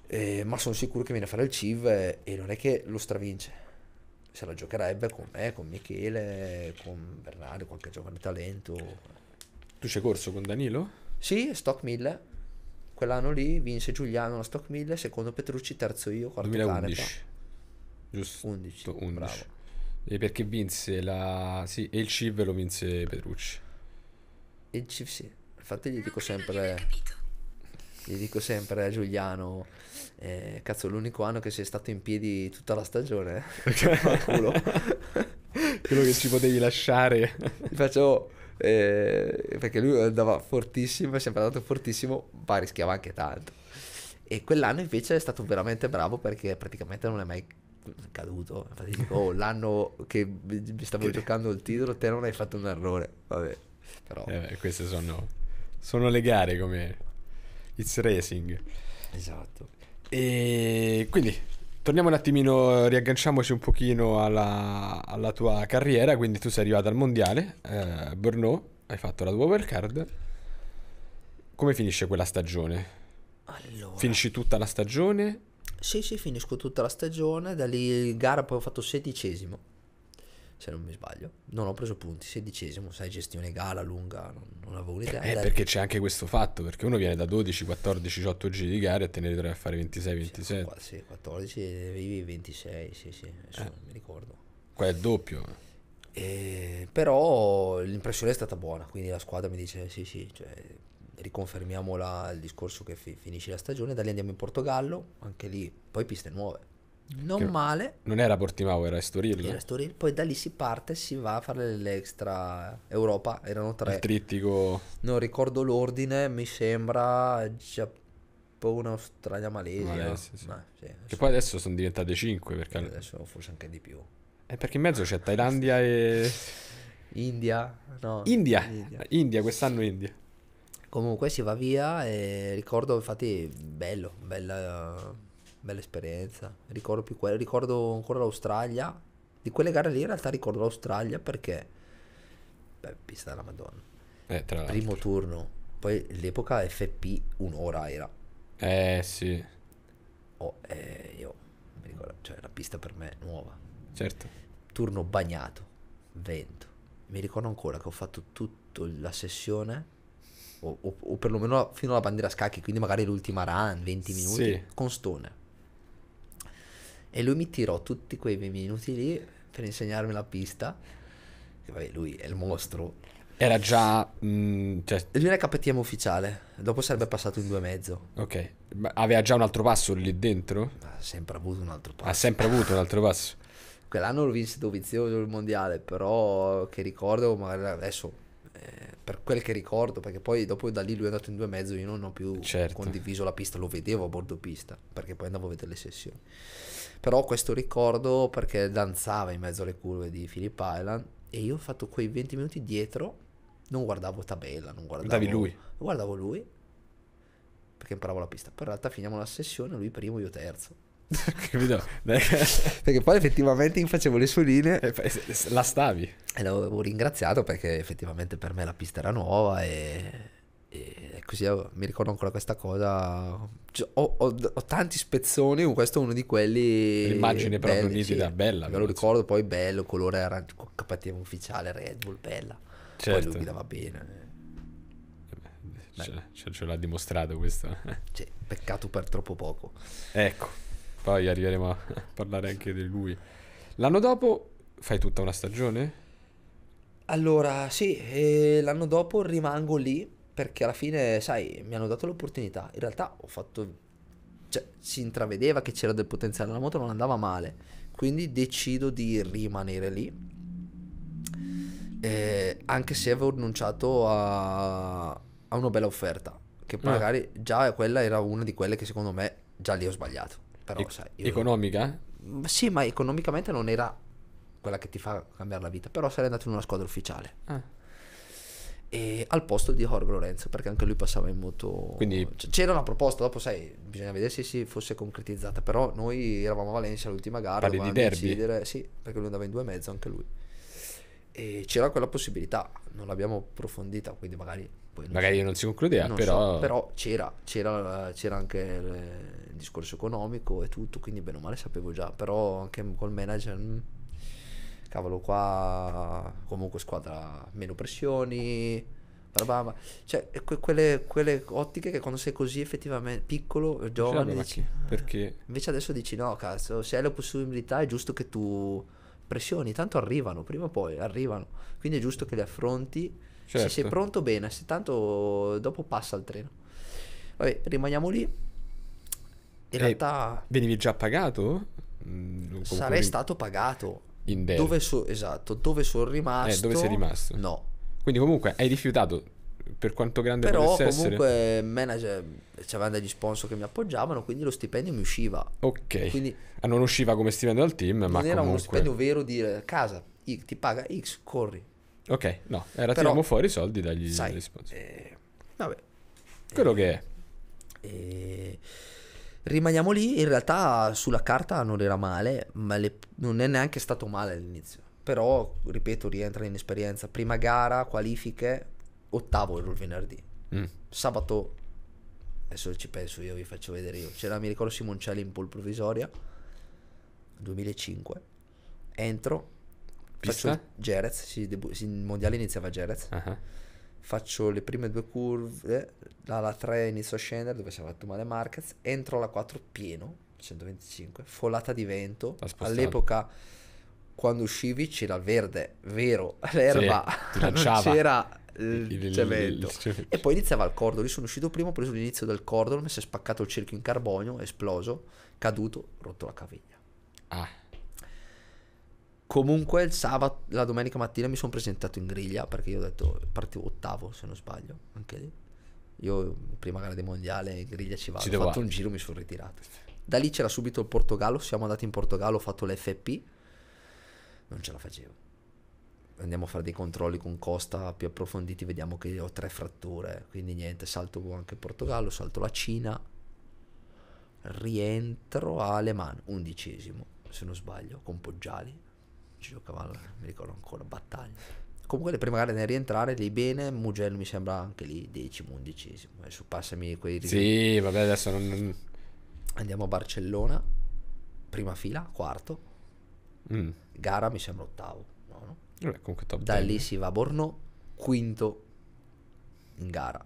[SPEAKER 1] Eh, ma sono sicuro che viene a fare il CIV e, non è che lo stravince. Se la giocherebbe con me, con Michele, con Bernardo, qualche giovane talento. Tu sei corso con Danilo? Sì, Stock 1000. Quell'anno lì vinse Giuliano la Stock 1000, secondo Petrucci, terzo io, quarto 2011. Caneta.
[SPEAKER 2] Giusto. 11, 11. Bravo. E perché vinse la... Sì, e il Civ lo vinse Petrucci. Il Civ sì.
[SPEAKER 1] Infatti gli dico ah, sempre... Gli dico sempre a Giuliano, eh, cazzo, l'unico anno che sei stato in piedi tutta la stagione. Eh. Cioè, culo. Quello che ci potevi lasciare. Gli faccio... eh, perché lui andava fortissimo, è sempre andato fortissimo, ma rischiava anche tanto. E quell'anno invece è stato veramente bravo perché praticamente non è mai caduto. Infatti dico, oh, l'anno che mi stavo giocando il
[SPEAKER 2] titolo, te non hai fatto un errore. Vabbè, però... Eh beh, queste sono, sono le gare come it's racing. Esatto. E quindi torniamo un attimino, riagganciamoci un pochino alla, alla tua carriera. Quindi tu sei arrivato al mondiale, eh, Brno, hai fatto la tua overcard. Come finisce quella stagione? Allora. Finisci tutta la stagione? Sì, sì, finisco
[SPEAKER 1] tutta la stagione, da lì gara poi ho fatto sedicesimo, se non mi sbaglio. Non ho preso punti, sedicesimo, sai, gestione gala lunga, non, non avevo un'idea. Eh, perché
[SPEAKER 2] lì. c'è anche questo fatto, perché uno viene da 12, 14, 18 giri di gara e te ne ritrovi a fare 26, 27. Sì, sì 14
[SPEAKER 1] avevi 26, sì, sì,
[SPEAKER 2] adesso eh. non mi ricordo. Qua è il doppio. Eh,
[SPEAKER 1] però l'impressione è stata buona, quindi la squadra mi dice sì, sì, cioè riconfermiamo la, il discorso che fi- finisce la stagione, da lì andiamo in Portogallo, anche lì, poi piste nuove. Non che male.
[SPEAKER 2] Non era Portimao, era Estoril. Era
[SPEAKER 1] Estoril, poi da lì si parte, si va a fare l'extra Europa, erano tre. Il trittico. Non ricordo l'ordine, mi sembra Giappone, Australia, Malesia. Malesia sì. Ma, sì, adesso...
[SPEAKER 2] Che poi adesso sono diventate cinque. Perché... Adesso forse anche di più. È eh, perché in mezzo c'è Thailandia e... India? No. India. India, India quest'anno India. Comunque si va
[SPEAKER 1] via e ricordo infatti bello, bella, bella esperienza. Ricordo più quello, ricordo ancora l'Australia. Di quelle gare lì in realtà ricordo l'Australia perché... Beh, pista della Madonna. Eh, tra l'altro. Primo turno. Poi l'epoca FP un'ora era. Eh sì. Oh, eh, io mi ricordo, cioè la pista per me nuova. Certo. Turno bagnato, vento. Mi ricordo ancora che ho fatto tutta la sessione o, o, o, perlomeno fino alla bandiera scacchi, quindi magari l'ultima run, 20 minuti, sì. con Stone. E lui mi tirò tutti quei minuti lì per insegnarmi la pista. E vabbè, lui è il mostro. Era già. Mh, mm, cioè... Lui era KTM ufficiale,
[SPEAKER 2] dopo sarebbe passato in due e mezzo. Ok, ma aveva già un altro passo lì dentro? Ha sempre avuto un altro passo. Ha sempre avuto un altro passo.
[SPEAKER 1] Quell'anno l'ho vinto vizioso il mondiale, però che ricordo, magari adesso eh, per quel che ricordo, perché poi dopo da lì lui è andato in due e mezzo, io non ho più certo. condiviso la pista, lo vedevo a bordo pista, perché poi andavo a vedere le sessioni. Però questo ricordo perché danzava in mezzo alle curve di Philip Island e io ho fatto quei 20 minuti dietro, non guardavo tabella, non guardavo... Guardavi lui? Guardavo lui, perché imparavo la pista. Poi in realtà finiamo la sessione, lui primo, io terzo. perché poi effettivamente io facevo le sue linee. La stavi. E l'avevo ringraziato perché effettivamente per me la pista era nuova e, e così mi ricordo ancora questa cosa. Cioè, ho, ho, ho, tanti spezzoni, questo è uno di quelli... L'immagine proprio nitida, sì. bella. Me lo ricordo poi bello, colore arancio, capatino ufficiale, Red Bull, bella. Certo. Poi lui guidava certo.
[SPEAKER 2] bene. ce, ce l'ha dimostrato questo. Cioè, peccato per troppo poco. Ecco poi arriveremo a parlare anche di lui. L'anno dopo fai tutta una stagione?
[SPEAKER 1] Allora, sì, eh, l'anno dopo rimango lì perché alla fine, sai, mi hanno dato l'opportunità. In realtà ho fatto... Cioè, si intravedeva che c'era del potenziale, la moto non andava male. Quindi decido di rimanere lì. Eh, anche se avevo rinunciato a, a una bella offerta, che ah. magari ah. già quella era una di quelle che secondo me già lì ho sbagliato. Però, e- sai, io... Economica? Sì, ma economicamente non era quella che ti fa cambiare la vita, però sarei andato in una squadra ufficiale. Ah. E al posto di Jorge Lorenzo, perché anche lui passava in moto. Quindi... C'era una proposta, dopo sai, bisogna vedere se si fosse concretizzata, però noi eravamo a Valencia l'ultima gara, dovevamo di decidere, sì, perché lui andava in due e mezzo anche lui. E c'era quella possibilità, non l'abbiamo approfondita, quindi magari poi Magari
[SPEAKER 2] non si concludeva, non però... So, però
[SPEAKER 1] c'era, c'era, c'era anche il discorso economico e tutto, quindi bene o male sapevo già, però anche col manager... Mm, cavolo qua comunque squadra meno pressioni brava, cioè que- quelle, quelle, ottiche che quando sei così effettivamente piccolo giovane sì, dici,
[SPEAKER 2] ah. perché
[SPEAKER 1] invece adesso dici no cazzo se hai la possibilità è giusto che tu pressioni tanto arrivano prima o poi arrivano quindi è giusto che le affronti Certo. Se sei pronto, bene, se tanto dopo passa il treno. Vabbè, rimaniamo lì. In
[SPEAKER 2] e eh, realtà... Venivi già pagato? Mm, comunque sarei in... stato
[SPEAKER 1] pagato. In debt. Dove so... Esatto, dove sono rimasto? Eh, dove sei rimasto?
[SPEAKER 2] No. Quindi comunque hai rifiutato per quanto grande Però, potesse essere. Però
[SPEAKER 1] comunque manager c'erano degli sponsor che mi appoggiavano, quindi lo stipendio mi usciva. Ok. Quindi ah,
[SPEAKER 2] non usciva come stipendio al team, ma non era comunque... uno stipendio
[SPEAKER 1] vero di casa, ti paga X, corri.
[SPEAKER 2] Ok, no, era Però, tiriamo fuori i soldi dagli, sai, sponsor. Eh, vabbè. Quello eh, che è. Eh, eh,
[SPEAKER 1] rimaniamo lì, in realtà sulla carta non era male, ma le, non è neanche stato male all'inizio. Però, ripeto, rientra in esperienza. Prima gara, qualifiche, ottavo ero il venerdì. Mm. Sabato, adesso ci penso io, vi faccio vedere io. C'era, mi ricordo, Simoncelli in pole provvisoria, 2005. Entro, Faccio Jerez, sì, debu- sì, il mondiale iniziava a Jerez. Uh-huh. Faccio le prime due curve, dalla 3 inizio a scendere dove si è fatto male Marquez, entro la 4 pieno, 125, folata di vento. All'epoca quando uscivi c'era il verde, vero, l'erba, sì, non c'era il, il, cemento. e poi iniziava il cordolo, io sono uscito prima, ho preso l'inizio del cordolo, mi si è spaccato il cerchio in carbonio, esploso, caduto, rotto la caviglia. Ah Comunque il sabato, la domenica mattina mi sono presentato in griglia perché io ho detto partivo ottavo se non sbaglio, anche lì. Io prima gara di mondiale in griglia ci vado, ci ho fatto un giro mi sono ritirato. Da lì c'era subito il Portogallo, siamo andati in Portogallo, ho fatto l'FP, non ce la facevo. Andiamo a fare dei controlli con Costa più approfonditi, vediamo che ho tre fratture, quindi niente, salto anche il Portogallo, salto la Cina, rientro a Le Mans, undicesimo se non sbaglio, con Poggiali Ciccio Cavallo, mi ricordo ancora, battaglia. Comunque le prime gare nel rientrare lì bene, Mugello mi sembra anche lì decimo, undicesimo. Adesso passami quei risultati. Sì, vabbè, adesso non... Andiamo a Barcellona, prima fila, quarto. Mm. Gara mi sembra ottavo. No, no? Beh, da 10. lì si va a Borno, quinto in gara.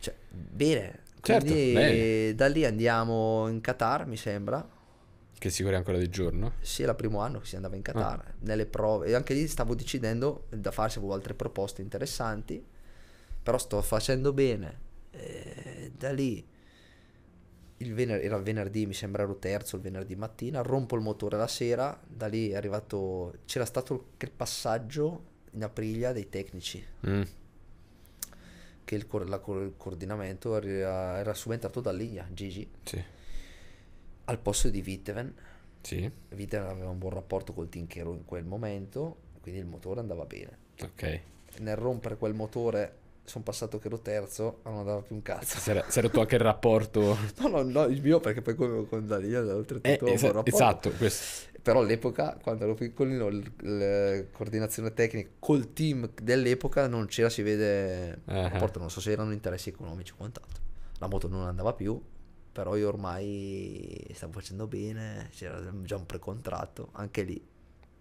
[SPEAKER 2] Cioè, bene. Certo, Quindi bene.
[SPEAKER 1] da lì andiamo in Qatar, mi sembra
[SPEAKER 2] che si corre ancora di giorno?
[SPEAKER 1] Sì, era il primo anno che si andava in ah. Qatar, ah. nelle prove, e anche lì stavo decidendo da farsi, avevo altre proposte interessanti, però sto facendo bene. E eh, da lì, il vener- era il venerdì, mi sembra ero terzo il venerdì mattina, rompo il motore la sera, da lì è arrivato, c'era stato il passaggio in Aprilia dei tecnici. Mm che il, co- la, il coordinamento era, era subentrato da Ligna, Gigi. Sì al posto di Vitteven. Sì. Vitteven aveva un buon rapporto col Tinkero in quel momento, quindi il motore andava bene. Ok. Nel rompere quel motore sono passato che ero terzo, non andava più un cazzo.
[SPEAKER 2] si c'era tu anche il rapporto?
[SPEAKER 1] no, no, no, il mio perché poi come con Daniele oltretutto eh, esa- Esatto,
[SPEAKER 2] questo. Però
[SPEAKER 1] all'epoca, quando ero piccolino,
[SPEAKER 2] l- la
[SPEAKER 1] eh, coordinazione tecnica col team dell'epoca non c'era, si vede, uh-huh. rapporto, eh. non so se erano interessi economici o quant'altro. La moto non andava più, però io ormai stavo facendo bene, c'era già un precontratto, anche lì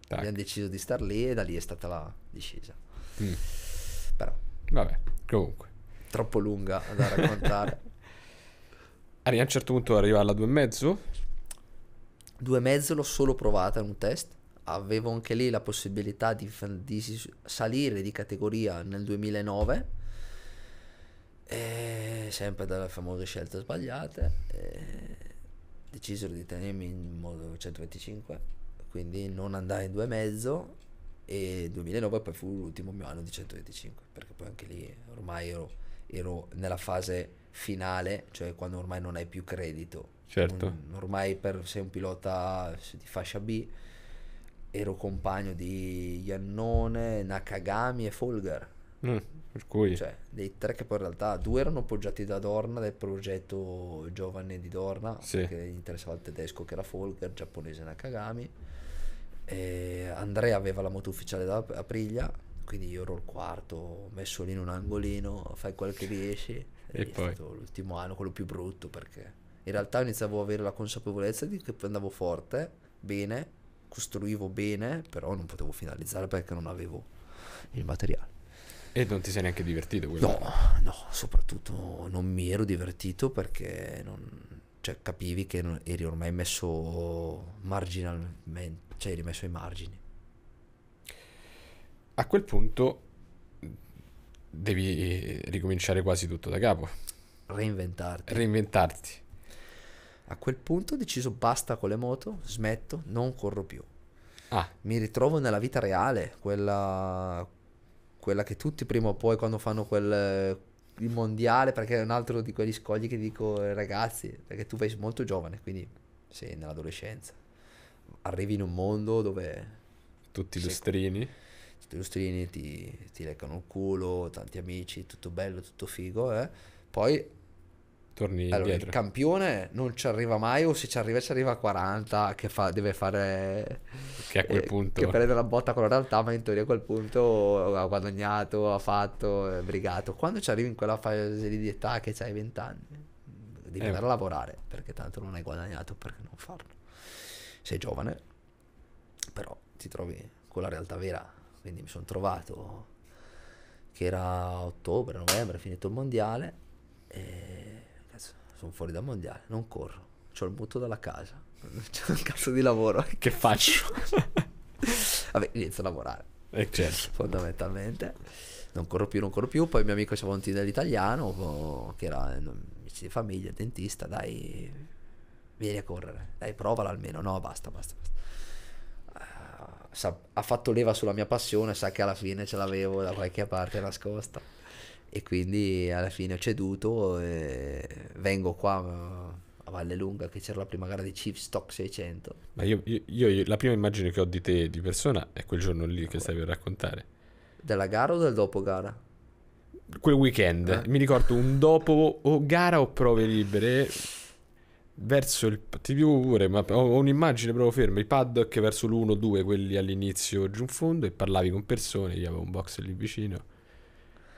[SPEAKER 1] Tac. abbiamo deciso di star lì e da lì è stata la discesa.
[SPEAKER 2] Mm. Però... Vabbè, comunque. Troppo lunga da raccontare. Ari, a un certo punto arriva alla due Due e mezzo.
[SPEAKER 1] e mezzo l'ho solo provata in un test. Avevo anche lì la possibilità di, di salire di categoria nel 2009 sempre dalle famose scelte sbagliate, decisero di tenermi in modo 125, quindi non andai in due e mezzo e 2009 poi fu l'ultimo mio anno di 125, perché poi anche lì ormai ero, ero nella fase finale, cioè quando ormai non hai più credito.
[SPEAKER 2] Certo. Un,
[SPEAKER 1] ormai per, sei un pilota di fascia B, ero compagno di Iannone, Nakagami e Folger.
[SPEAKER 2] Mm per cui... Cioè,
[SPEAKER 1] dei tre che poi in realtà due erano poggiati da Dorna del progetto giovane di Dorna, sì. perché gli interessava il tedesco che era Folger, il giapponese Nakagami. E Andrea aveva la moto ufficiale da Aprilia, quindi io ero il quarto, messo lì in un angolino, fai quel che riesci. E, e poi... l'ultimo anno, quello più brutto, perché in realtà iniziavo a avere la consapevolezza di che andavo forte, bene, costruivo bene, però non potevo finalizzare perché non avevo
[SPEAKER 2] il materiale. E non ti sei neanche divertito? Quello. No,
[SPEAKER 1] no, soprattutto non mi ero divertito perché non, cioè, capivi che eri ormai messo marginalmente, cioè eri messo ai margini.
[SPEAKER 2] A quel punto devi ricominciare quasi tutto da capo. Reinventarti. Reinventarti. A quel punto
[SPEAKER 1] ho deciso basta con le moto, smetto, non corro più. Ah. Mi ritrovo nella vita reale, quella quella che tutti prima o poi quando fanno quel il mondiale, perché è un altro di quegli scogli che dico eh, ragazzi, perché tu vai molto giovane, quindi sei nell'adolescenza. Arrivi in un mondo dove... Tutti i lustrini. Tutti i lustrini, ti, ti leccano il culo, tanti amici, tutto bello, tutto figo, eh. Poi torni allora, indietro. Il campione non ci arriva mai, o se ci arriva, ci arriva a 40, che fa, deve fare.
[SPEAKER 2] Che a quel eh, punto. Che prende
[SPEAKER 1] la botta con la realtà, ma in teoria a quel punto ha guadagnato, ha fatto, è brigato. Quando ci arrivi in quella fase di età che hai 20 anni, devi eh. andare a lavorare perché tanto non hai guadagnato, perché non farlo? Sei giovane, però ti trovi con la realtà vera. Quindi mi sono trovato che era ottobre, novembre, finito il mondiale. E sono fuori dal mondiale, non corro, ho il mutuo dalla casa, c'è un cazzo di lavoro. Che faccio? Vabbè, inizio a lavorare. Eh, certo. Fondamentalmente. Non corro più, non corro più. Poi mio amico c'aveva un tiner italiano che era eh, amici di famiglia, dentista, dai, vieni a correre, dai, provala almeno. No, basta, basta, basta. Ah, ha fatto leva sulla mia passione, sa che alla fine ce l'avevo da qualche parte nascosta e quindi alla fine ho ceduto e vengo qua a Vallelunga che c'era la prima
[SPEAKER 2] gara di Chief Stock 600. Ma io, io, io, la prima immagine che ho di te di persona è quel giorno lì che stai per raccontare.
[SPEAKER 1] Della gara o del dopo gara?
[SPEAKER 2] Quel weekend, eh. mi ricordo un dopo o gara o prove libere verso il ti dico pure ma ho un'immagine proprio ferma i paddock verso l'1-2 quelli all'inizio giù in fondo e parlavi con persone io avevo un box lì vicino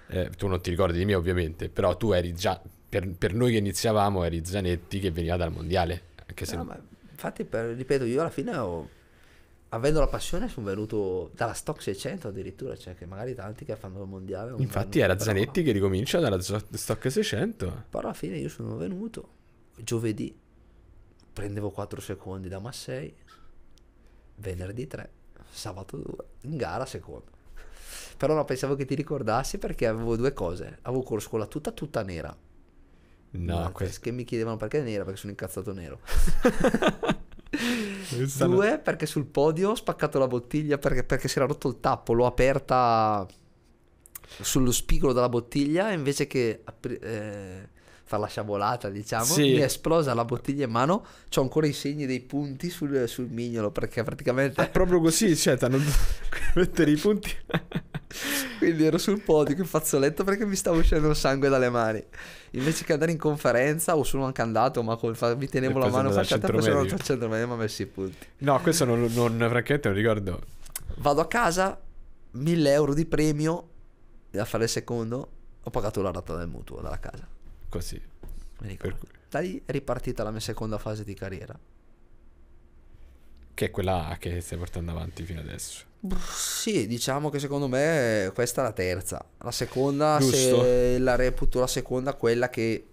[SPEAKER 2] eh, tu non ti ricordi di me ovviamente, però tu eri già, per, per noi che iniziavamo eri Zanetti che veniva dal mondiale. No, non...
[SPEAKER 1] infatti, per, ripeto, io alla fine ho, avendo la passione sono venuto dalla Stock 600 addirittura, cioè che magari tanti che fanno il mondiale. Infatti era Zanetti
[SPEAKER 2] no. che ricomincia dalla Stock 600. Però
[SPEAKER 1] alla fine io sono venuto
[SPEAKER 2] giovedì, prendevo
[SPEAKER 1] 4 secondi da Massei, venerdì 3, sabato 2, in gara secondo. Però no, pensavo che ti ricordassi perché avevo due cose. Avevo corso con la tuta tutta nera. No, questo... che mi chiedevano perché è nera, perché sono incazzato nero. Due, perché sul podio ho spaccato la bottiglia perché, perché si era rotto il tappo, l'ho aperta sullo spigolo della bottiglia invece che apri- eh, la sciabolata, diciamo, sì. mi è esplosa la bottiglia in mano, ho ancora i segni dei punti sul, sul mignolo, perché praticamente... È ah, proprio così, cioè, ti hanno
[SPEAKER 2] mettere i punti...
[SPEAKER 1] Quindi ero sul podio il fazzoletto perché mi stava uscendo il sangue dalle mani. Invece che andare in conferenza, o sono anche andato, ma col fa- mi tenevo la mano facciata e poi sono andato al
[SPEAKER 2] centro medio e mi ha messo i punti. No, questo non, non francamente non ricordo.
[SPEAKER 1] Vado a casa, 1000 euro di premio, da fare il secondo, ho pagato la rata del
[SPEAKER 2] mutuo dalla casa. Così.
[SPEAKER 1] Da lì è ripartita la mia seconda fase di carriera.
[SPEAKER 2] Che è quella che stai portando avanti fino adesso.
[SPEAKER 1] Sì, diciamo che secondo me questa è la terza. La seconda, Giusto.
[SPEAKER 2] se la reputo
[SPEAKER 1] la seconda, quella che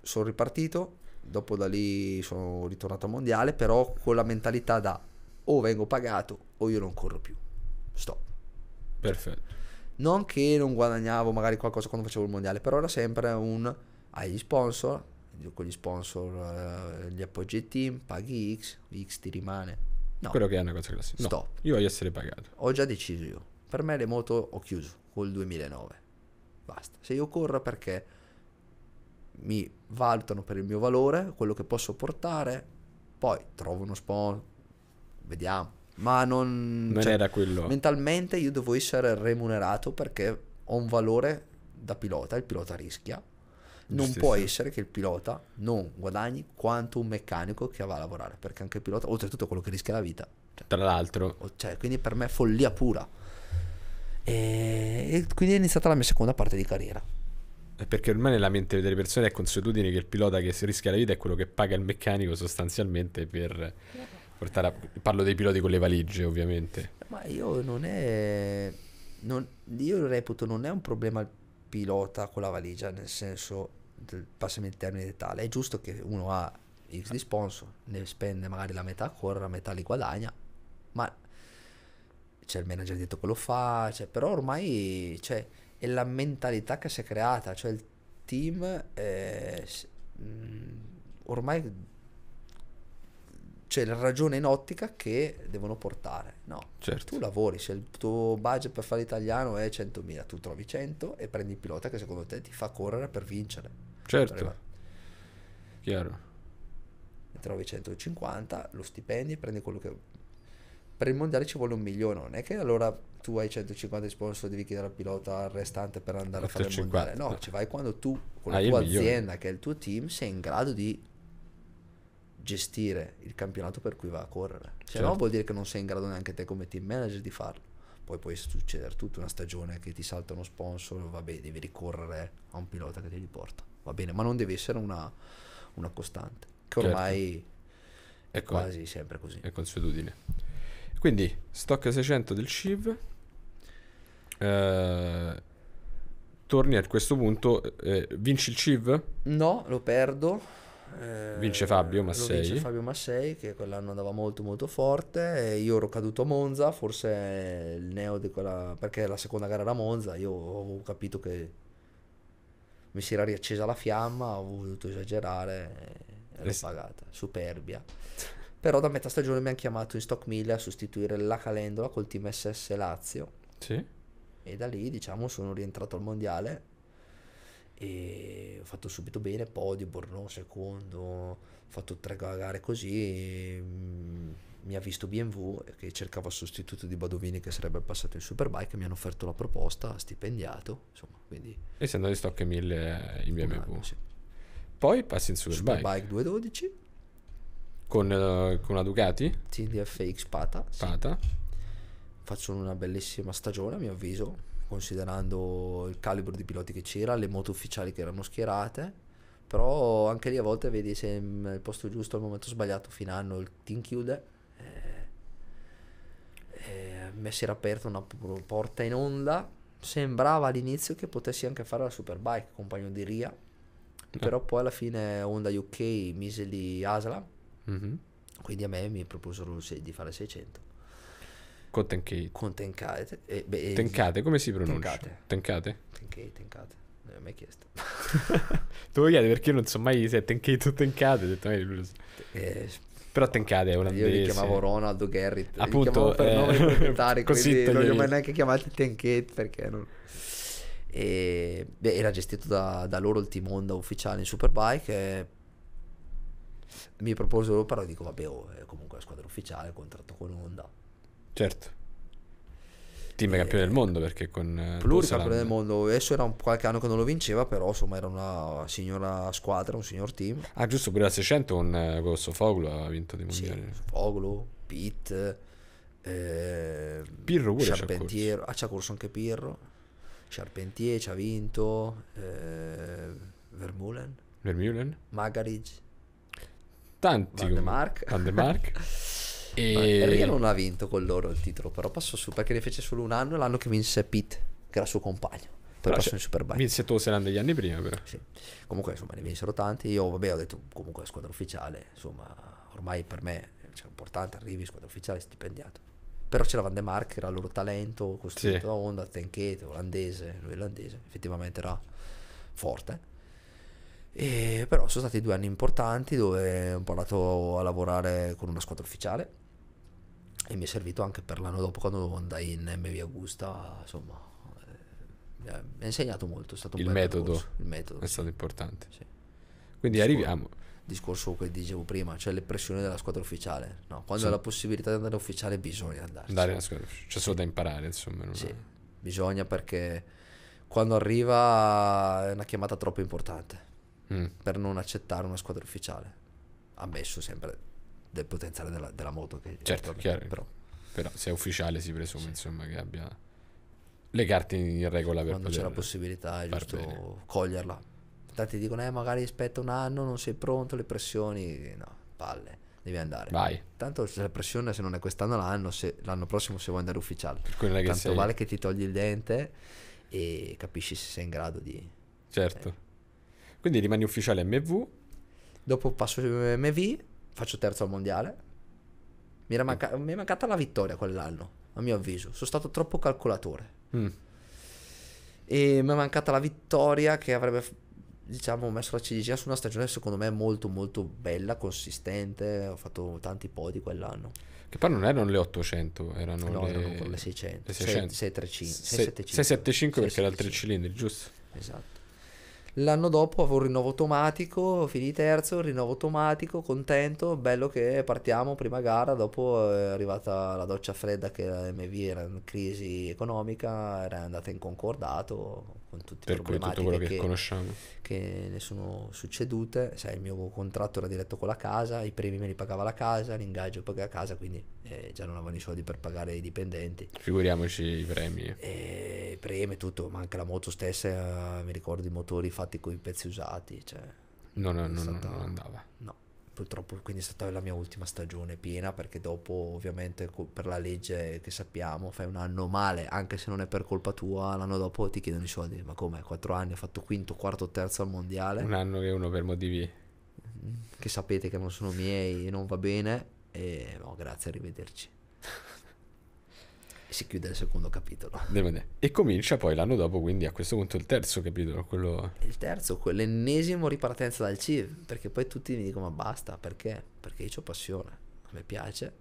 [SPEAKER 1] sono ripartito, dopo da lì sono ritornato a mondiale, però con la mentalità da o vengo pagato o io non corro più. Stop. Perfetto. Non che non guadagnavo magari qualcosa quando facevo il mondiale, però era sempre un hai gli sponsor, con gli sponsor, eh, gli appoggi team, paghi X, X ti rimane. No. Quello che è una
[SPEAKER 2] cosa classica. Stop. No, io voglio essere pagato.
[SPEAKER 1] Ho già deciso io. Per me le moto ho chiuso col 2009. Basta. Se io corro perché mi valutano per il mio valore, quello che posso portare, poi trovo uno sponsor, vediamo. Ma non... Non cioè, era quello. Mentalmente io devo essere remunerato perché ho un valore da pilota, il pilota rischia non può essere che il pilota non guadagni quanto un meccanico che va a lavorare, perché anche il pilota, oltretutto quello che rischia la vita. Cioè,
[SPEAKER 2] Tra l'altro.
[SPEAKER 1] Cioè, quindi per me è follia pura. E, e quindi è iniziata la mia seconda parte di carriera.
[SPEAKER 2] Eh, perché ormai nella mente delle persone è consuetudine che il pilota che si rischia la vita è quello che paga il meccanico sostanzialmente per portare a... Parlo dei piloti con le valigie ovviamente. Ma io
[SPEAKER 1] non è... Non, io reputo non è un problema pilota con la valigia, nel senso, del, passami il termine di tale, è giusto che uno ha X di sponsor, ne spende magari la metà a correre, la metà li guadagna, ma c'è il manager dietro che lo fa, cioè, però ormai cioè, è la mentalità che si è creata, cioè il team è, eh, mm, ormai c'è la ragione in ottica che devono portare. No, certo. tu lavori, se il tuo budget per fare l'italiano è 100.000, tu trovi 100 e prendi il pilota che secondo te ti fa correre per vincere. Certo. Per Chiaro. Ne trovi 150, lo stipendi, prendi quello che... Per il mondiale ci vuole un milione, non è che allora tu hai 150 sponsor devi chiedere al pilota al restante per andare 850. a fare il mondiale. No, ci vai quando tu, con la ah, tua azienda, che è il tuo team, sei in grado di gestire il campionato per cui va a correre. Se certo. no vuol dire che non sei in grado neanche te come team manager di farlo. Poi può succedere tutta una stagione che ti salta uno sponsor, vabbè, devi ricorrere a un pilota che ti riporta. Va bene, ma non deve essere una, una costante, che certo. ormai certo.
[SPEAKER 2] è ecco, quasi sempre così. È consuetudine. Quindi, stock 600 del CIV. Eh, torni a questo punto, eh, vinci il CIV? No, lo perdo eh, vince Fabio Massei. Vince Fabio
[SPEAKER 1] Massei che quell'anno andava molto molto forte. io ero caduto a Monza, forse il neo di quella... perché la seconda gara era Monza, io ho capito che mi si era riaccesa la fiamma, ho voluto esagerare e l'ho es- pagata. Superbia. Però da metà stagione mi hanno chiamato in Stock 1000 a sostituire la Calendola col team SS Lazio. Sì. E da lì, diciamo, sono rientrato al mondiale e ho fatto subito bene, podio, Bornò secondo, ho fatto tre gare così, mm, mi ha visto BMW che cercava sostituto di Badovini che sarebbe passato in Superbike, mi hanno offerto la proposta, stipendiato, insomma, quindi...
[SPEAKER 2] E sei andato in stock 1000 in BMW. Anno, sì. Poi passi in Superbike. Superbike 212. Con, uh, con la Ducati? Sì, Pata. Pata. Sì. Faccio una
[SPEAKER 1] bellissima stagione a mio avviso, considerando il calibro di piloti che c'era, le moto ufficiali che erano schierate, però anche lì a volte vedi se il posto giusto al momento sbagliato fino anno il team chiude. Eh, eh, si era aperta una porta in onda, sembrava all'inizio che potessi anche fare la Superbike, compagno di Ria, eh. però poi alla fine Honda UK mise lì Asla, mm-hmm. quindi a me mi proposero di fare 600
[SPEAKER 2] con Tenkate. Con
[SPEAKER 1] Tenkate.
[SPEAKER 2] E, beh, eh, tenkate, come si pronuncia? Tenkate. Tenkate?
[SPEAKER 1] Tenkate, Tenkate. Non l'ho mai chiesto.
[SPEAKER 2] Te lo chiedi perché io non so mai se è Tenkate o Tenkate. detto, magari eh, lui lo so. Eh, però Tenkate è olandese. Io li chiamavo Ronaldo Garrett. Appunto. Li per eh, nome proprietari, così non li ho mai neanche
[SPEAKER 1] chiamati Tenkate perché non... E, beh, era gestito da, da, loro il team Honda ufficiale in Superbike. E mi proposero, però dico, vabbè, oh, è comunque la squadra ufficiale, contratto con Honda
[SPEAKER 2] Certo. Team campione del mondo perché con... Eh, Pluri campione del
[SPEAKER 1] mondo, adesso era un, qualche anno che non lo vinceva, però insomma
[SPEAKER 2] era una signora squadra, un signor team. Ah giusto, pure la 600 con, Grosso eh, Sofoglu ha vinto dei mondiali. Sì,
[SPEAKER 1] Sofoglu, Pitt, eh, Pirro pure Charpentier, ha corso. Ah, corso anche Pirro, Charpentier ci ha vinto, eh, Vermulen. Vermulen. Magaric.
[SPEAKER 2] Tanti. Vandemark. Vandemark. E... Ria non
[SPEAKER 1] ha vinto con loro il titolo, però passò su perché ne fece solo un anno, l'anno che vinse Pete, che era suo compagno. Poi però passò in Superbike. Vinse Tosselan degli anni prima, però. Sì. Comunque, insomma, ne vinsero tanti. Io, vabbè, ho detto comunque la squadra ufficiale, insomma, ormai per me cioè, importante, arrivi, squadra ufficiale, stipendiato però c'era Van de Mark, era il loro talento, costruito sì. da Honda, Tenkete, olandese, lui olandese, effettivamente era forte. E però sono stati due anni importanti dove ho imparato a lavorare con una squadra ufficiale e mi è servito anche per l'anno dopo quando andai in MV Augusta, insomma, eh, mi ha insegnato molto, è stato un il metodo, il metodo è sì. stato importante. Sì. Quindi Discor- arriviamo discorso che dicevo prima, cioè le pressioni della squadra ufficiale. No, quando sì. la possibilità di andare ufficiale bisogna andarci. Andare alla squadra
[SPEAKER 2] c'è cioè solo da imparare, insomma. Sì, è...
[SPEAKER 1] bisogna perché quando arriva è una chiamata troppo importante mm. per non accettare una squadra ufficiale. Ammesso sempre del
[SPEAKER 2] potenziale della,
[SPEAKER 1] della moto. Che certo, chiaro. Però.
[SPEAKER 2] però. se è ufficiale si presume sì. insomma, che abbia le carte in regola per Quando c'è la possibilità è giusto bene. coglierla.
[SPEAKER 1] Tanti dicono, eh, magari aspetta un anno, non sei pronto, le pressioni, no, palle devi andare. Vai. Tanto la pressione se non è quest'anno l'anno, se, l'anno prossimo se vuoi andare ufficiale. Tanto che sei... vale che ti togli il dente e capisci se sei in grado di... Certo. Eh. Quindi rimani ufficiale MV. Dopo passo eh, MV faccio terzo al mondiale. Mi, era mm. manca- mi è mancata la vittoria quell'anno, a mio avviso. Sono stato troppo calcolatore. Mm. E mi è mancata la vittoria che avrebbe diciamo, messo la ciliegia su una stagione secondo me molto molto bella, consistente, ho
[SPEAKER 2] fatto tanti podi quell'anno. Che poi non erano le 800, erano, no, le... erano le 600, le 635, 675 perché era il tre cilindri, giusto? Esatto.
[SPEAKER 1] L'anno dopo avevo un rinnovo automatico, finì terzo, rinnovo automatico, contento, bello che partiamo, prima gara, dopo è arrivata la doccia fredda che la eh, MV era in crisi economica, era andata in concordato, con tutte le per problematiche quello che, che, conosciamo che ne sono succedute sai il mio contratto era diretto con la casa i premi me li pagava la casa l'ingaggio pagava la casa quindi eh, già non avevano i soldi per pagare i dipendenti
[SPEAKER 2] figuriamoci
[SPEAKER 1] i premi e eh, premi e tutto ma anche la moto stessa eh, mi ricordo i motori fatti con i pezzi usati cioè
[SPEAKER 2] no no no, stata...
[SPEAKER 1] no andava no purtroppo quindi è stata la mia ultima stagione piena perché dopo ovviamente per la legge che sappiamo fai un anno male anche se non è per colpa tua l'anno dopo ti chiedono i soldi ma come 4 anni ha fatto quinto quarto terzo al mondiale un
[SPEAKER 2] anno che uno per motivi
[SPEAKER 1] che sapete che non sono miei e non va
[SPEAKER 2] bene e no grazie arrivederci si chiude il secondo capitolo. E comincia poi l'anno dopo, quindi a questo punto il terzo capitolo. Quello...
[SPEAKER 1] Il terzo, quell'ennesimo ripartenza dal CIV, perché poi tutti mi dicono ma basta, perché? Perché io ho passione, a me piace.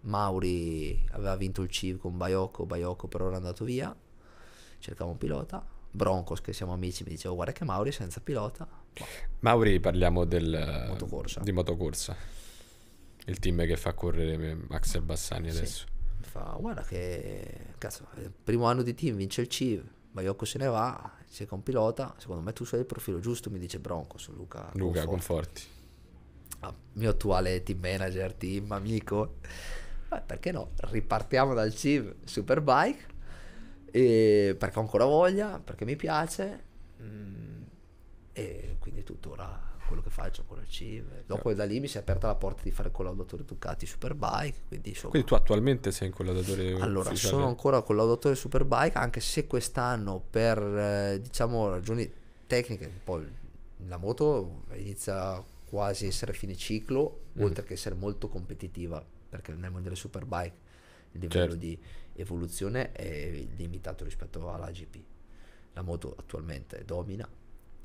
[SPEAKER 1] Mauri aveva vinto il CIV con Baiocco, Baiocco però era andato via, cercavo un pilota. Broncos, che siamo amici, mi dicevo oh, guarda che Mauri senza pilota. Ma... Boh.
[SPEAKER 2] Mauri parliamo del... Motocorsa. di motocorsa, il team che fa correre Axel Bassani adesso.
[SPEAKER 1] Sì fa guarda che cazzo, primo anno di team vince il CIV, Baiocco se ne va, cerca un pilota, secondo me tu sei il profilo giusto, mi dice Bronco su Luca. Luca Conforti. Ah, mio attuale team manager, team amico. Beh, perché no? Ripartiamo dal CIV Superbike, e perché ho ancora voglia, perché mi piace, mm, e quindi tuttora quello che faccio con Achieve. Dopo certo. da lì mi si è aperta la porta di fare
[SPEAKER 2] collaudatore Ducati Superbike. Quindi, insomma, quindi tu attualmente sei in collaudatore Allora, ufficiale. sono ancora
[SPEAKER 1] collaudatore Superbike, anche se quest'anno per eh, diciamo ragioni tecniche, poi la moto inizia quasi a essere fine ciclo, mm. oltre che essere molto competitiva, perché nel mondiale Superbike il livello certo. di evoluzione è limitato rispetto alla GP. La moto attualmente domina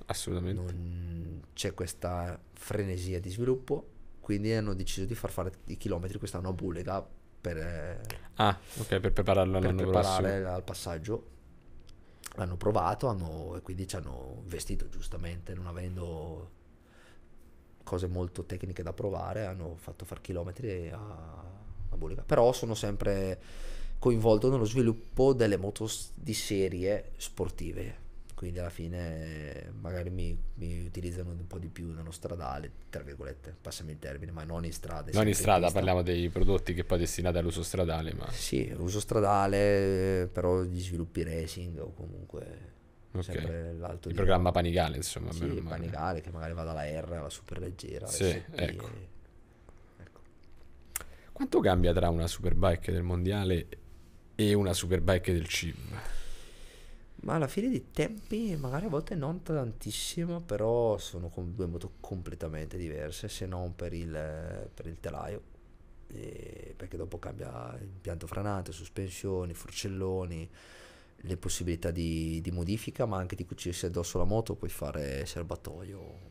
[SPEAKER 1] Assolutamente. Non c'è questa frenesia di sviluppo, quindi hanno deciso di far fare i chilometri quest'anno a Bulega per, eh,
[SPEAKER 2] ah, okay, per prepararlo all'anno per preparare
[SPEAKER 1] al passaggio. L'hanno provato hanno, e quindi ci hanno vestito giustamente, non avendo cose molto tecniche da provare, hanno fatto fare chilometri a, a Bulega. Però sono sempre coinvolto nello sviluppo delle moto di serie sportive quindi alla fine magari mi, mi, utilizzano un po' di più nello stradale, tra virgolette, passami il termine, ma non in strada. Non in strada, in parliamo
[SPEAKER 2] dei prodotti che poi destinati all'uso stradale. Ma... Sì, uso stradale,
[SPEAKER 1] però gli sviluppi racing o comunque... Okay. il di... programma Panigale, insomma. Sì, il Panigale che magari va dalla R alla super leggera. Sì, ecco. E... ecco.
[SPEAKER 2] Quanto cambia tra una superbike del mondiale e una superbike del CIM?
[SPEAKER 1] Ma alla fine dei tempi, magari a volte non tantissimo, però sono due moto completamente diverse, se non per il, per il telaio, e perché dopo cambia impianto frenante, sospensioni, forcelloni, le possibilità di, di, modifica, ma anche di cucirsi addosso la moto, puoi fare serbatoio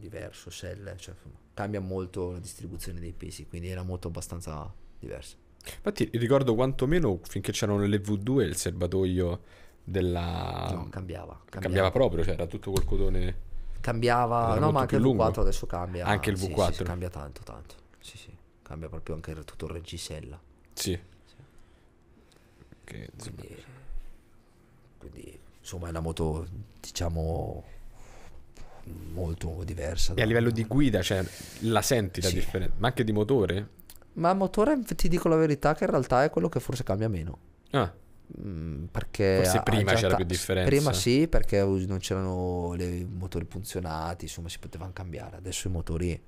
[SPEAKER 1] diverso, selle, cioè, cambia molto la distribuzione dei
[SPEAKER 2] pesi, quindi è una moto abbastanza diversa. Infatti ricordo quantomeno finché c'erano le V2 il serbatoio della... No, cambiava, cambiava. Cambiava proprio, cioè era tutto col codone... Cambiava, no ma anche il V4 lungo. adesso cambia. Anche il V4? Sì, sì, cambia tanto, tanto. Sì,
[SPEAKER 1] sì, cambia proprio anche tutto il reggisella. Sì. sì. Che, insomma... quindi, quindi, insomma, è una moto, diciamo,
[SPEAKER 2] molto diversa. E a livello di guida, cioè, la senti la sì. differenza? Ma anche di motore?
[SPEAKER 1] Ma motore, ti dico la verità, che in realtà è quello che forse cambia meno. Ah. Mm, perché forse prima c'era più differenza prima sì perché non c'erano i motori funzionati insomma si potevano cambiare adesso i motori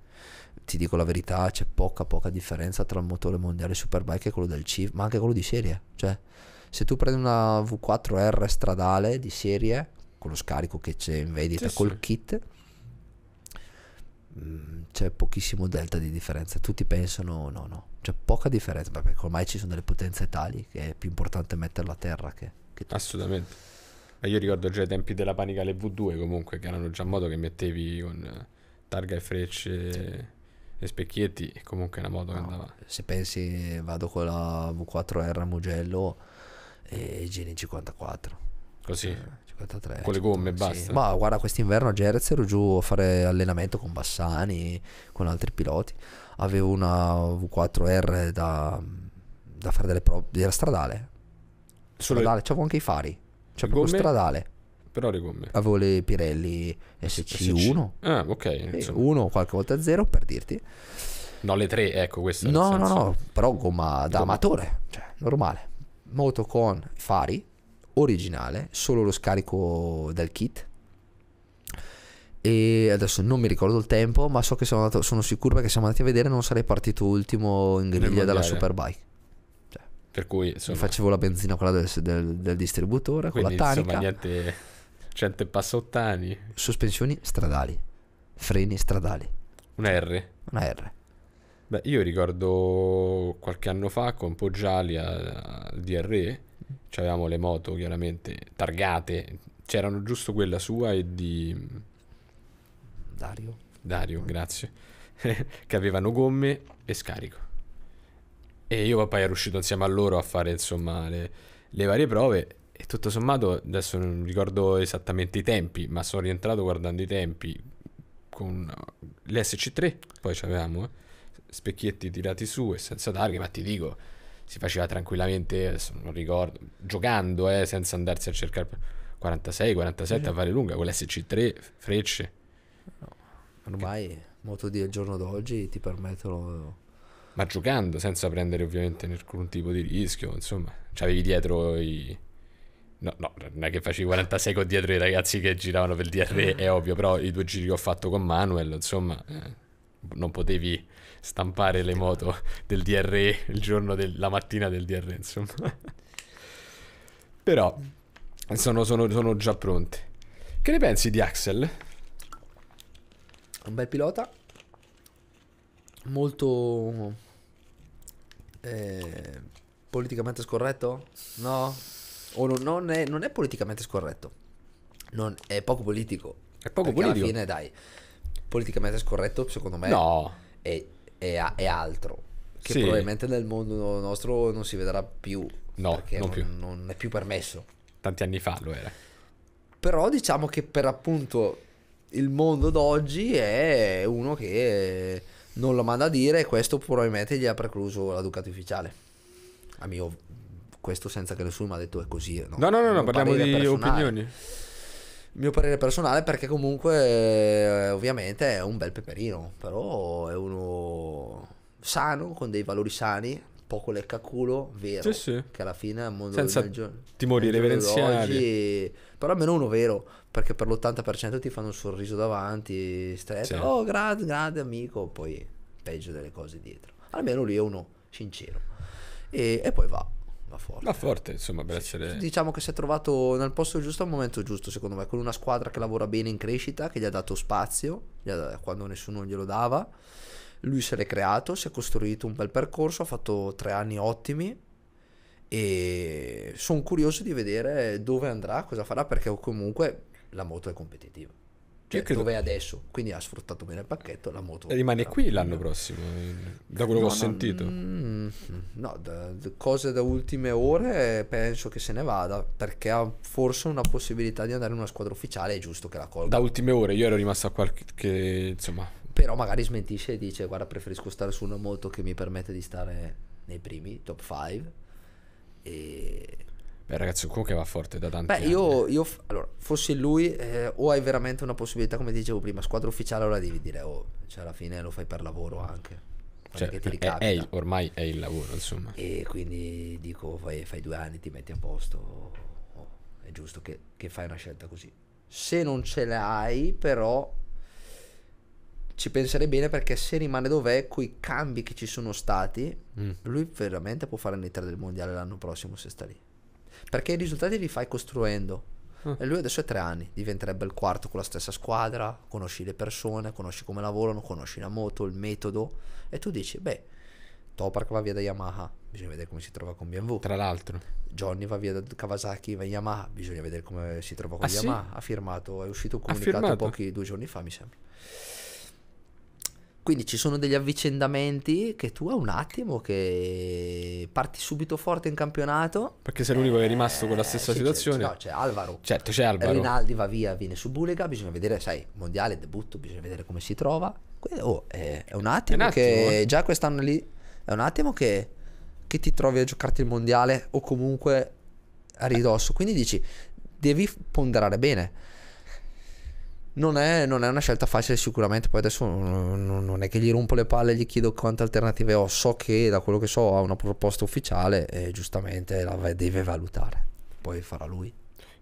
[SPEAKER 1] ti dico la verità c'è poca poca differenza tra il motore mondiale superbike e quello del Chief ma anche quello di serie cioè se tu prendi una V4R stradale di serie con lo scarico che c'è in vendita sì, col sì. kit Mm, c'è pochissimo delta di differenza. Tutti pensano no, no, c'è poca differenza, perché ormai ci sono delle potenze tali che è più importante metterla a terra che,
[SPEAKER 2] che Assolutamente. Ma io ricordo già i tempi della panicale V2 comunque, che erano già moto che mettevi con eh, targa e frecce. Sì e specchietti e comunque una moto no, che andava se pensi vado con la V4R Mugello
[SPEAKER 1] e GN54 così eh, 53. Con le gomme e sì. basta. Ma guarda, quest'inverno a Jerez ero giù a fare allenamento con Bassani, con altri piloti. Avevo una V4R da, da fare delle prove. Era stradale. Solo stradale, c'avevo anche i fari. Cioè, proprio gomme? stradale però le gomme. Avevo le Pirelli SC1. SC.
[SPEAKER 2] Ah, ok.
[SPEAKER 1] uno, qualche volta zero, per dirti.
[SPEAKER 2] No, le tre, ecco questo. No, no, no,
[SPEAKER 1] però gomma da gomma. amatore, cioè normale. Moto con fari, originale, solo lo scarico del kit. E adesso non mi ricordo il tempo, ma so che sono, andato, sono sicuro perché siamo andati a vedere, non sarei partito ultimo in griglia dalla Superbike.
[SPEAKER 2] Cioè, per cui insomma, facevo
[SPEAKER 1] la benzina quella del, del, del distributore, con la tanica. Insomma,
[SPEAKER 2] niente, niente passottani.
[SPEAKER 1] Sospensioni stradali, freni stradali. Una R. Una R.
[SPEAKER 2] Beh, io ricordo qualche anno fa con Poggiali al DRE C'avevamo le moto chiaramente targate, c'erano giusto quella sua e di... Dario. Dario, grazie. che avevano gomme e scarico. E io poi ero uscito insieme a loro a fare insomma le, le varie prove e tutto sommato adesso non ricordo esattamente i tempi, ma sono rientrato guardando i tempi con l'SC3, poi avevamo eh, specchietti tirati su e senza targhe, ma ti dico si faceva tranquillamente, non ricordo, giocando, eh, senza andarsi a cercare 46, 47 eh. a fare lunga, con l'SC3, frecce. No,
[SPEAKER 1] ormai che... MotoD al giorno d'oggi ti permettono...
[SPEAKER 2] Ma giocando, senza prendere ovviamente nessun tipo di rischio, insomma, c'avevi dietro i... No, no, non è che facevi 46 con dietro i ragazzi che giravano per il DR, è ovvio, però i due giri che ho fatto con Manuel, insomma, eh, non potevi stampare le moto del DRE il giorno della mattina del DRE, insomma. Però sono, sono, sono già pronte. Che ne pensi di Axel?
[SPEAKER 1] Un bel pilota. Molto... Eh, politicamente scorretto? No. O non, non, è, non è politicamente scorretto. Non, è poco politico. È poco politico. Alla fine, dai politicamente scorretto, secondo me. No. È è, è altro. Che sì. probabilmente nel mondo nostro non si vedrà più. No, perché non, non, più. non
[SPEAKER 2] è più permesso. Tanti anni fa lo era.
[SPEAKER 1] Però diciamo che per appunto il mondo d'oggi è uno che non lo manda a dire e questo probabilmente gli ha precluso la Ducati ufficiale. A mio questo senza che nessuno mi ha detto è così. No, no, no, no, no parliamo di personale. opinioni mio parere personale perché comunque eh, ovviamente è un bel peperino, però è uno sano, con dei valori sani, poco leccaculo, vero, sì, sì. che alla fine è un mondo Senza del gio- timori reverenziali. Però almeno uno vero, perché per l'80% ti fanno un sorriso davanti, stretto, sì. oh grande, grande amico, poi peggio delle cose dietro. Almeno lì è uno sincero. e, e poi va
[SPEAKER 2] va forte. Va forte, insomma, per sì, essere...
[SPEAKER 1] Diciamo che si è trovato nel posto giusto al momento giusto, secondo me, con una squadra che lavora bene in crescita, che gli ha dato spazio, ha quando nessuno glielo dava. Lui se l'è creato, si è costruito un bel percorso, ha fatto tre anni ottimi e sono curioso di vedere dove andrà, cosa farà, perché comunque la moto è competitiva. Cioè, credo... dove è adesso, quindi ha sfruttato bene il pacchetto, la moto... Rimane la... qui l'anno
[SPEAKER 2] prossimo, da quello no, che ho no, sentito. Mm,
[SPEAKER 1] no, da, da cose da ultime ore penso che se ne vada, perché ha forse una possibilità di andare in una squadra ufficiale, è giusto che la colga. Da
[SPEAKER 2] ultime ore, io ero rimasto a qualche... insomma...
[SPEAKER 1] Però magari smentisce e dice, guarda, preferisco stare su una moto che mi permette di stare nei primi, top 5, e
[SPEAKER 2] Beh, ragazzi, Cuco che va forte da tanti Beh, anni. io,
[SPEAKER 1] eh. io allora, fossi lui, eh, o hai veramente una possibilità, come dicevo prima, squadra ufficiale, allora devi dire, oh, cioè alla fine lo fai per lavoro anche. Cioè, è, è il, ormai è il lavoro, insomma. E quindi dico, vai, fai due anni, ti metti a posto, oh, è giusto che, che fai una scelta così. Se non ce l'hai, però, ci penserei bene perché se rimane dov'è, coi cambi che ci sono stati, mm. lui veramente può fare l'Inter del mondiale l'anno prossimo se sta lì. Perché i risultati li fai costruendo. Ah. E lui adesso è tre anni, diventerebbe il quarto con la stessa squadra, conosci le persone, conosci come lavorano, conosci la moto, il metodo e tu dici, beh, Topark va via da Yamaha, bisogna vedere come si trova con BMW. Tra l'altro. Johnny va via da Kawasaki, va in Yamaha, bisogna vedere come si trova con ah, Yamaha. Sì? Ha firmato, è uscito un comunicato pochi due giorni fa, mi sembra. Quindi ci sono degli avvicendamenti che tu a un attimo che parti subito forte in campionato.
[SPEAKER 2] Perché sei l'unico eh, che è rimasto con la eh, stessa sì, situazione. C'è, no, c'è Alvaro. Certo, c'è Alvaro. Rinaldi
[SPEAKER 1] va via, viene su Bulega, bisogna vedere, sai, mondiale, debutto, bisogna vedere come si trova. Quindi, oh, è, è, un attimo è un che attimo. Eh. già quest'anno lì è un attimo che, che ti trovi a giocarti il mondiale o comunque a ridosso. Quindi dici, devi ponderare bene non è, non è, una scelta facile sicuramente, poi adesso non, non è che gli rompo le palle e gli chiedo quante alternative ho, so che da quello che so ha una proposta ufficiale e giustamente la deve valutare,
[SPEAKER 2] poi farà lui.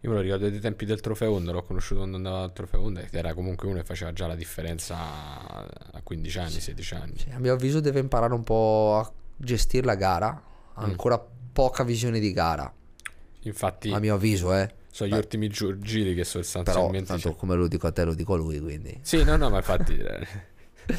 [SPEAKER 2] Io me lo ricordo dei tempi del trofeo Onda, l'ho conosciuto quando andava al trofeo Onda, ed era comunque uno che faceva già la differenza a 15 anni, sì, 16 anni. Sì, a
[SPEAKER 1] mio avviso deve imparare un po' a gestire la gara, ha mm. ancora mm. poca visione di gara.
[SPEAKER 2] Infatti... A mio avviso, eh sono Beh. gli ultimi gi- giri che sostanzialmente... Però, tanto c'è.
[SPEAKER 1] come lo dico a te lo dico a
[SPEAKER 2] lui, quindi... Sì, no, no, ma infatti... Eh.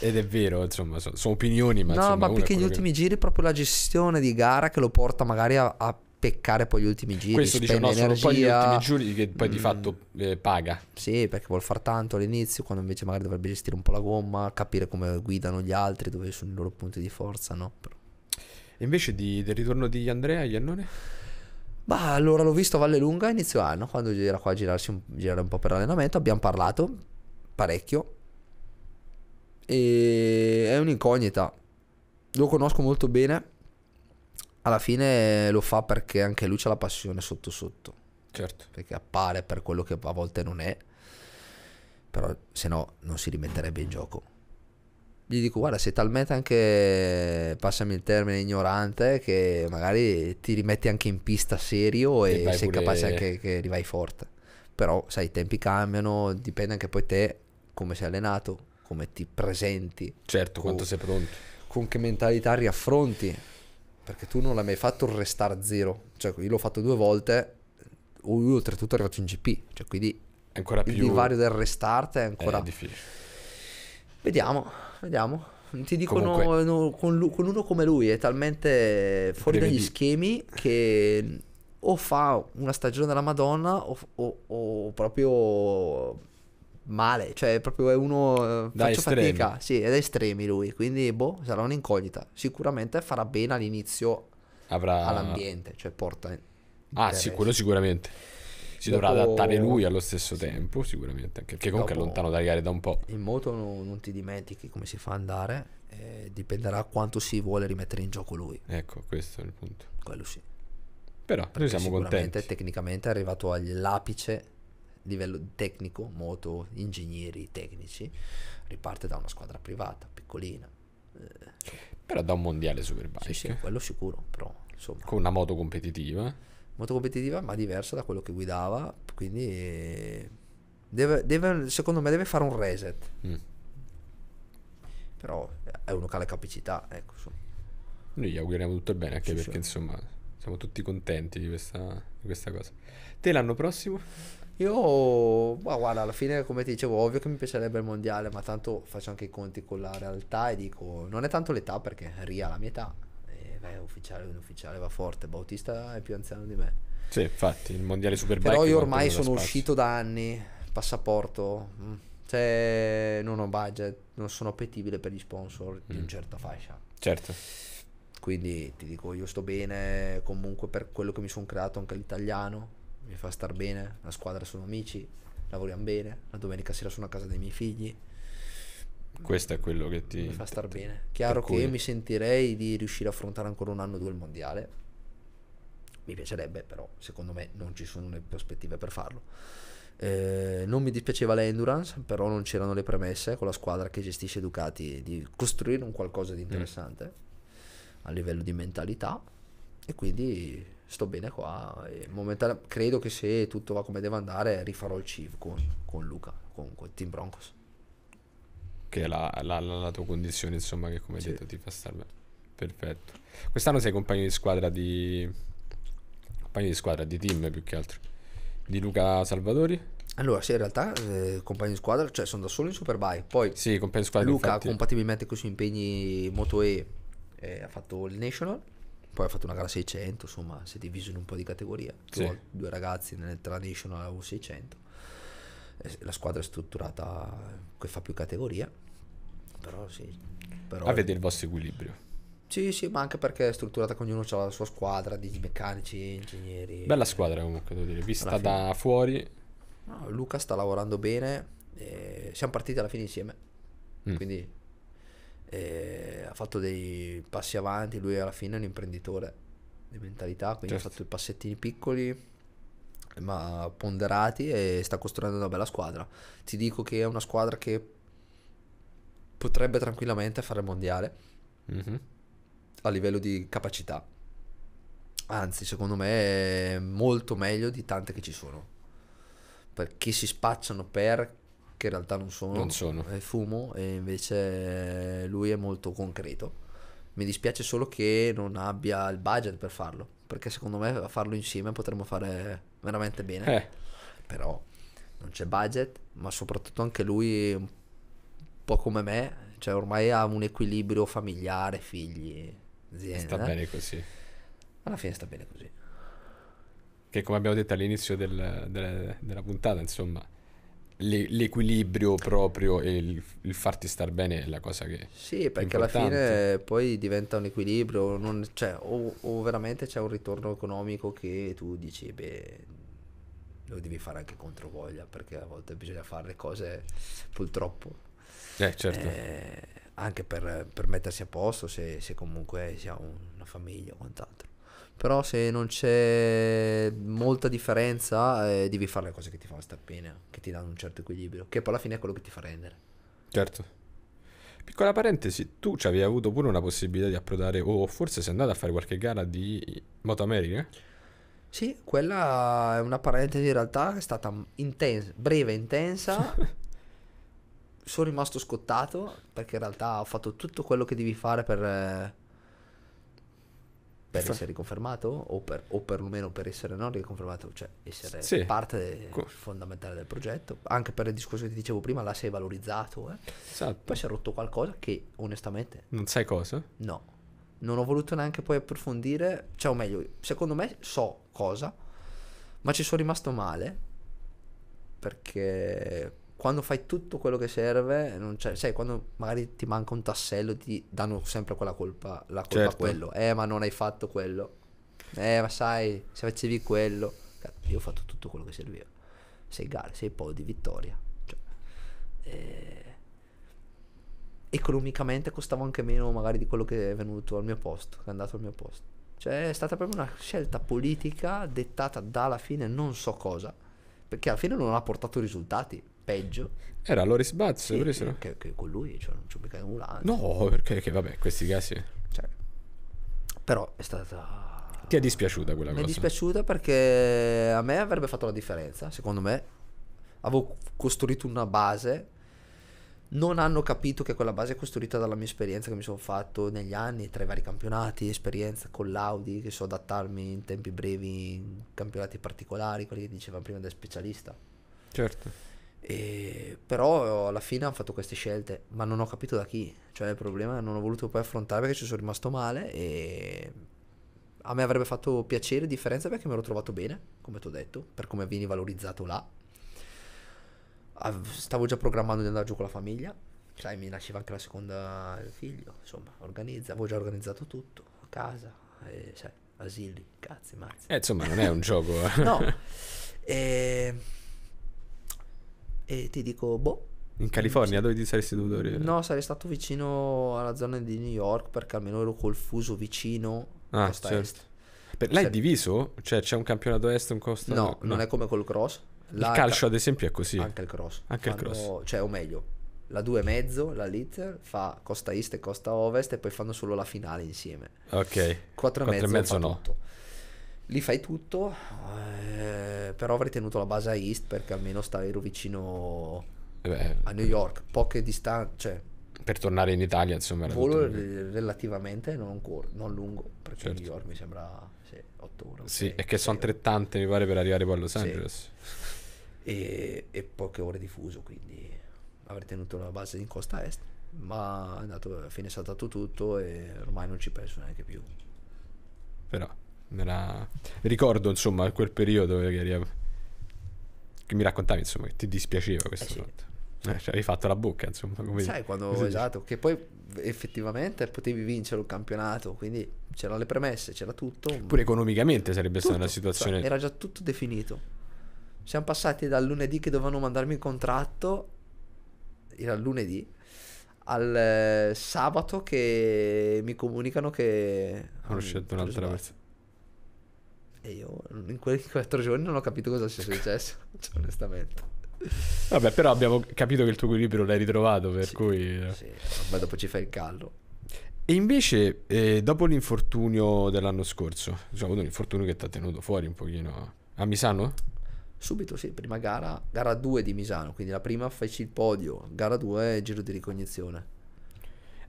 [SPEAKER 2] Ed è vero, insomma, sono, sono opinioni, ma... No, insomma, ma più che gli ultimi
[SPEAKER 1] che... giri, proprio la gestione di gara che lo porta magari a, a peccare poi gli
[SPEAKER 2] ultimi giri. Questo dice no, energia. sono poi gli ultimi giri che poi mm. di fatto eh, paga. Sì, perché vuol far
[SPEAKER 1] tanto all'inizio, quando invece magari dovrebbe gestire un po' la gomma, capire come guidano gli altri, dove sono i loro punti di forza, no?
[SPEAKER 2] Però... Invece di, del ritorno di Andrea, Iannone?
[SPEAKER 1] Bah, allora l'ho visto a Valle Lunga inizio anno, quando era qua a girarsi un, girare un po' per allenamento, abbiamo parlato parecchio. E è un'incognita. Lo conosco molto bene. Alla fine lo fa perché anche lui ha la passione sotto sotto. Certo. Perché appare per quello che a volte non è. Però se no non si rimetterebbe in gioco gli dico guarda sei talmente anche passami il termine ignorante che magari ti rimetti anche in pista serio e, e sei pure... capace anche che arrivai forte però sai i tempi cambiano dipende anche poi te come sei allenato come ti presenti certo con, quanto sei pronto con che mentalità riaffronti perché tu non l'hai mai fatto il restart zero cioè io l'ho fatto due volte lui oltretutto è arrivato in GP cioè quindi ancora più... il divario del restart è ancora è difficile Vediamo, vediamo. Ti dicono Comunque, no, con, con, uno come lui è talmente fuori dagli schemi che o fa una stagione della Madonna o, o, o proprio male, cioè proprio è uno eh, da faccio estremi. fatica, sì, è da estremi lui, quindi boh, sarà un'incognita. Sicuramente farà bene all'inizio Avrà... all'ambiente,
[SPEAKER 2] cioè porta Ah, sì, quello sicuramente si dovrà adattare lui allo stesso sì. tempo, sicuramente. Anche perché comunque è lontano dalle gare da un po'.
[SPEAKER 1] In moto non, non ti dimentichi come si fa a andare, eh, dipenderà quanto si vuole rimettere in gioco lui. Ecco, questo è il punto. Quello sì. Però perché noi siamo contenti. Tecnicamente è arrivato all'apice livello tecnico, moto, ingegneri, tecnici, riparte da una squadra privata, piccolina. Eh.
[SPEAKER 2] Però da un mondiale superbike. Sì, sì, quello sicuro, però insomma. Con una moto competitiva molto
[SPEAKER 1] competitiva ma diversa da quello che guidava, quindi deve, deve, secondo me deve fare un reset. Mm. Però è uno che ha le capacità,
[SPEAKER 2] ecco. Insomma. Noi gli auguriamo tutto il bene anche sì, perché sì. insomma siamo tutti contenti di questa, di questa cosa.
[SPEAKER 1] Te l'anno prossimo? Io, ma guarda, alla fine, come ti dicevo, ovvio che mi piacerebbe il mondiale, ma tanto faccio anche i conti con la realtà e dico, non è tanto l'età perché Ria ha la mia età, è eh, ufficiale, un ufficiale va forte, Bautista è più anziano di me.
[SPEAKER 2] Sì, infatti, il mondiale Superbike. Però io ormai sono spazio.
[SPEAKER 1] uscito da anni, passaporto, mm, cioè non ho budget, non sono appetibile per gli sponsor di una mm. certa fascia. Certo. Quindi ti dico, io sto bene comunque per quello che mi sono creato anche l'italiano, mi fa star bene, la squadra sono amici, lavoriamo bene, la domenica sera sono a casa dei miei figli
[SPEAKER 2] questo è quello che ti... Mi fa star bene. Chiaro che cui... mi
[SPEAKER 1] sentirei di riuscire a affrontare ancora un anno o due il mondiale. Mi piacerebbe, però secondo me non ci sono le prospettive per farlo. Eh, non mi dispiaceva l'endurance, però non c'erano le premesse con la squadra che gestisce Ducati di costruire un qualcosa di mm. interessante mm. a livello di mentalità. E quindi sto bene qua. Momentane- credo che se tutto va come deve andare, rifarò il CIV con, con Luca, con, con
[SPEAKER 2] Team Broncos che è la, la, la tua condizione, insomma, che come hai sì. detto ti fa star bene. Perfetto. Quest'anno sei compagno di squadra di... compagno di squadra, di team più che altro. Di Luca Salvatori?
[SPEAKER 1] Allora, sì, in realtà eh, compagno di squadra, cioè sono da solo in Superbike. Poi sì, compagno di squadra, Luca, infatti... compatibilmente con i suoi impegni Moto E, eh, ha fatto il National, poi ha fatto una gara 600, insomma, si è diviso in un po' di categoria. Sì. Due ragazzi nella National avevo 600 eh, la squadra è strutturata che fa più categoria, però sì. Però Avete il vostro equilibrio. Sì, sì, ma anche perché è strutturata che ognuno ha la sua squadra di meccanici, ingegneri. Bella squadra comunque, devo dire, vista da fuori. No, Luca sta lavorando bene, siamo partiti alla fine insieme, mm. quindi ha fatto dei passi avanti, lui alla fine è un imprenditore di mentalità, quindi certo. ha fatto i passettini piccoli ma ponderati e sta costruendo una bella squadra. Ti dico che è una squadra che potrebbe tranquillamente fare il mondiale mm-hmm. a livello di capacità. Anzi, secondo me è molto meglio di tante che ci sono. Perché si spacciano per che in realtà non sono, non sono. È fumo e invece lui è molto concreto. Mi dispiace solo che non abbia il budget per farlo perché secondo me a farlo insieme potremmo fare veramente bene. Eh. Però non c'è budget, ma soprattutto anche lui, un po' come me, cioè ormai ha un equilibrio familiare, figli, azienda. Sta eh. bene così. Alla fine sta bene così.
[SPEAKER 2] Che come abbiamo detto all'inizio del, del, della puntata, insomma, le, l'equilibrio proprio e il, il, farti star bene è la cosa che... Sì, perché alla fine
[SPEAKER 1] poi diventa un equilibrio, non, cioè, o, o veramente c'è un ritorno economico che tu dici, beh, lo devi fare anche contro voglia, perché a volte bisogna fare le cose
[SPEAKER 2] purtroppo. Eh, certo.
[SPEAKER 1] eh, anche per, per, mettersi a posto se, se comunque si ha una famiglia o quant'altro. Però se non c'è molta differenza, eh, devi fare le cose che ti fanno star bene, che ti danno un certo equilibrio, che poi alla fine è
[SPEAKER 2] quello che ti fa rendere. Certo. Piccola parentesi, tu ci avevi avuto pure una possibilità di approdare, o oh, forse sei andato a fare qualche gara di Moto America? Sì,
[SPEAKER 1] quella è una parentesi in realtà che è stata intensa, breve, intensa. Sono rimasto scottato perché in realtà ho fatto tutto quello che devi fare per eh, per Sta. essere riconfermato o, per, o, perlomeno per essere non riconfermato, cioè essere sì. parte Co- fondamentale del progetto, anche per il discorso che ti dicevo prima, là sei valorizzato, eh. esatto. poi si è rotto qualcosa che onestamente... Non sai cosa? No, non ho voluto neanche poi approfondire, cioè o meglio, secondo me so cosa, ma ci sono rimasto male perché quando fai tutto quello che serve, non c'è, sai, quando magari ti manca un tassello, ti danno sempre quella colpa, la colpa certo. a quello. Eh, ma non hai fatto quello. Eh, ma sai, se facevi quello. io ho fatto tutto quello che serviva. Sei gare, sei po' di vittoria. Cioè, eh, economicamente costavo anche meno magari di quello che è venuto al mio posto, che è andato al mio posto. Cioè, è stata proprio una scelta politica dettata dalla fine non so cosa, perché alla fine non ha portato risultati peggio. Era
[SPEAKER 2] Loris Butz, sì, presero.
[SPEAKER 1] Che, che con lui cioè, non c'ho
[SPEAKER 2] mica nulla. No, perché che, vabbè, questi casi. Cioè, però è stata. Ti è dispiaciuta quella Mi cosa? Mi è
[SPEAKER 1] dispiaciuta perché a me avrebbe fatto la differenza, secondo me. Avevo costruito una base non hanno capito che quella base è costruita dalla mia esperienza che mi sono fatto negli anni tra i vari campionati, esperienza con l'Audi, che so adattarmi in tempi brevi in campionati particolari, quelli che diceva prima del specialista. Certo. E, però alla fine hanno fatto queste scelte, ma non ho capito da chi. Cioè il problema non ho voluto poi affrontare perché ci sono rimasto male e a me avrebbe fatto piacere differenza perché mi ero trovato bene, come ti ho detto, per come vieni valorizzato là. Stavo già programmando di andare giù con la famiglia, sai, mi nasceva anche la seconda il figlio, insomma, organizza, avevo già organizzato tutto, a casa, e, sai, asili, cazzi, mazzi. Eh, insomma, non è un gioco. Eh. no. E ehm, e ti dico, boh.
[SPEAKER 2] In California, dove ti saresti dovuto mm, arrivare?
[SPEAKER 1] No, sarei stato vicino alla zona di New York perché almeno
[SPEAKER 2] ero col fuso vicino ah, costa certo. est. Per, là è diviso? Cioè c'è un campionato est e un costa no, no, non è come col cross.
[SPEAKER 1] Là il calcio ca- ad esempio è così. Anche il cross. Anche fanno, il cross. Cioè, o meglio, la 2 e mezzo, la Litzer, fa costa est e costa ovest e poi fanno solo la finale insieme. Ok. 4 e mezzo, e mezzo no. Tutto lì fai tutto, eh, però avrei tenuto la base a East perché almeno stavo vicino
[SPEAKER 2] eh Beh, a New York,
[SPEAKER 1] poche distanze. Cioè,
[SPEAKER 2] per tornare in Italia, insomma, volo tutto...
[SPEAKER 1] relativamente non, cor- non lungo, perché certo. New York mi sembra 8 sì,
[SPEAKER 2] ore. Sì, e che sono altrettante, mi pare, per arrivare poi a Los Angeles.
[SPEAKER 1] Sì. E, e, poche ore di fuso, quindi avrei tenuto la base in costa est, ma è andato, alla fine è saltato tutto e ormai non ci penso neanche più.
[SPEAKER 2] Però era... Ricordo, insomma, quel periodo che, che mi raccontavi, insomma, che ti dispiaceva questo eh sì. fatto. Eh, cioè, hai fatto la bocca, insomma. Come Sai
[SPEAKER 1] quando come esatto, che poi effettivamente potevi vincere un campionato, quindi c'erano le premesse, c'era tutto. Pure
[SPEAKER 2] economicamente sarebbe tutto, stata una situazione. Cioè, era già
[SPEAKER 1] tutto definito. Siamo passati dal lunedì che dovevano mandarmi il contratto, era lunedì, al eh, sabato che mi comunicano che. Hanno scelto un'altra persona. E io in quei quattro giorni non ho capito cosa sia successo, cioè, onestamente.
[SPEAKER 2] Vabbè, però abbiamo capito che il tuo equilibrio l'hai ritrovato, per sì, cui... Eh. Sì, ma dopo ci fai il callo. E invece, eh, dopo l'infortunio dell'anno scorso, diciamo un infortunio che ti ha tenuto fuori un pochino a Misano?
[SPEAKER 1] Subito, sì, prima gara, gara 2 di Misano, quindi la prima feci il podio, gara 2 giro di ricognizione.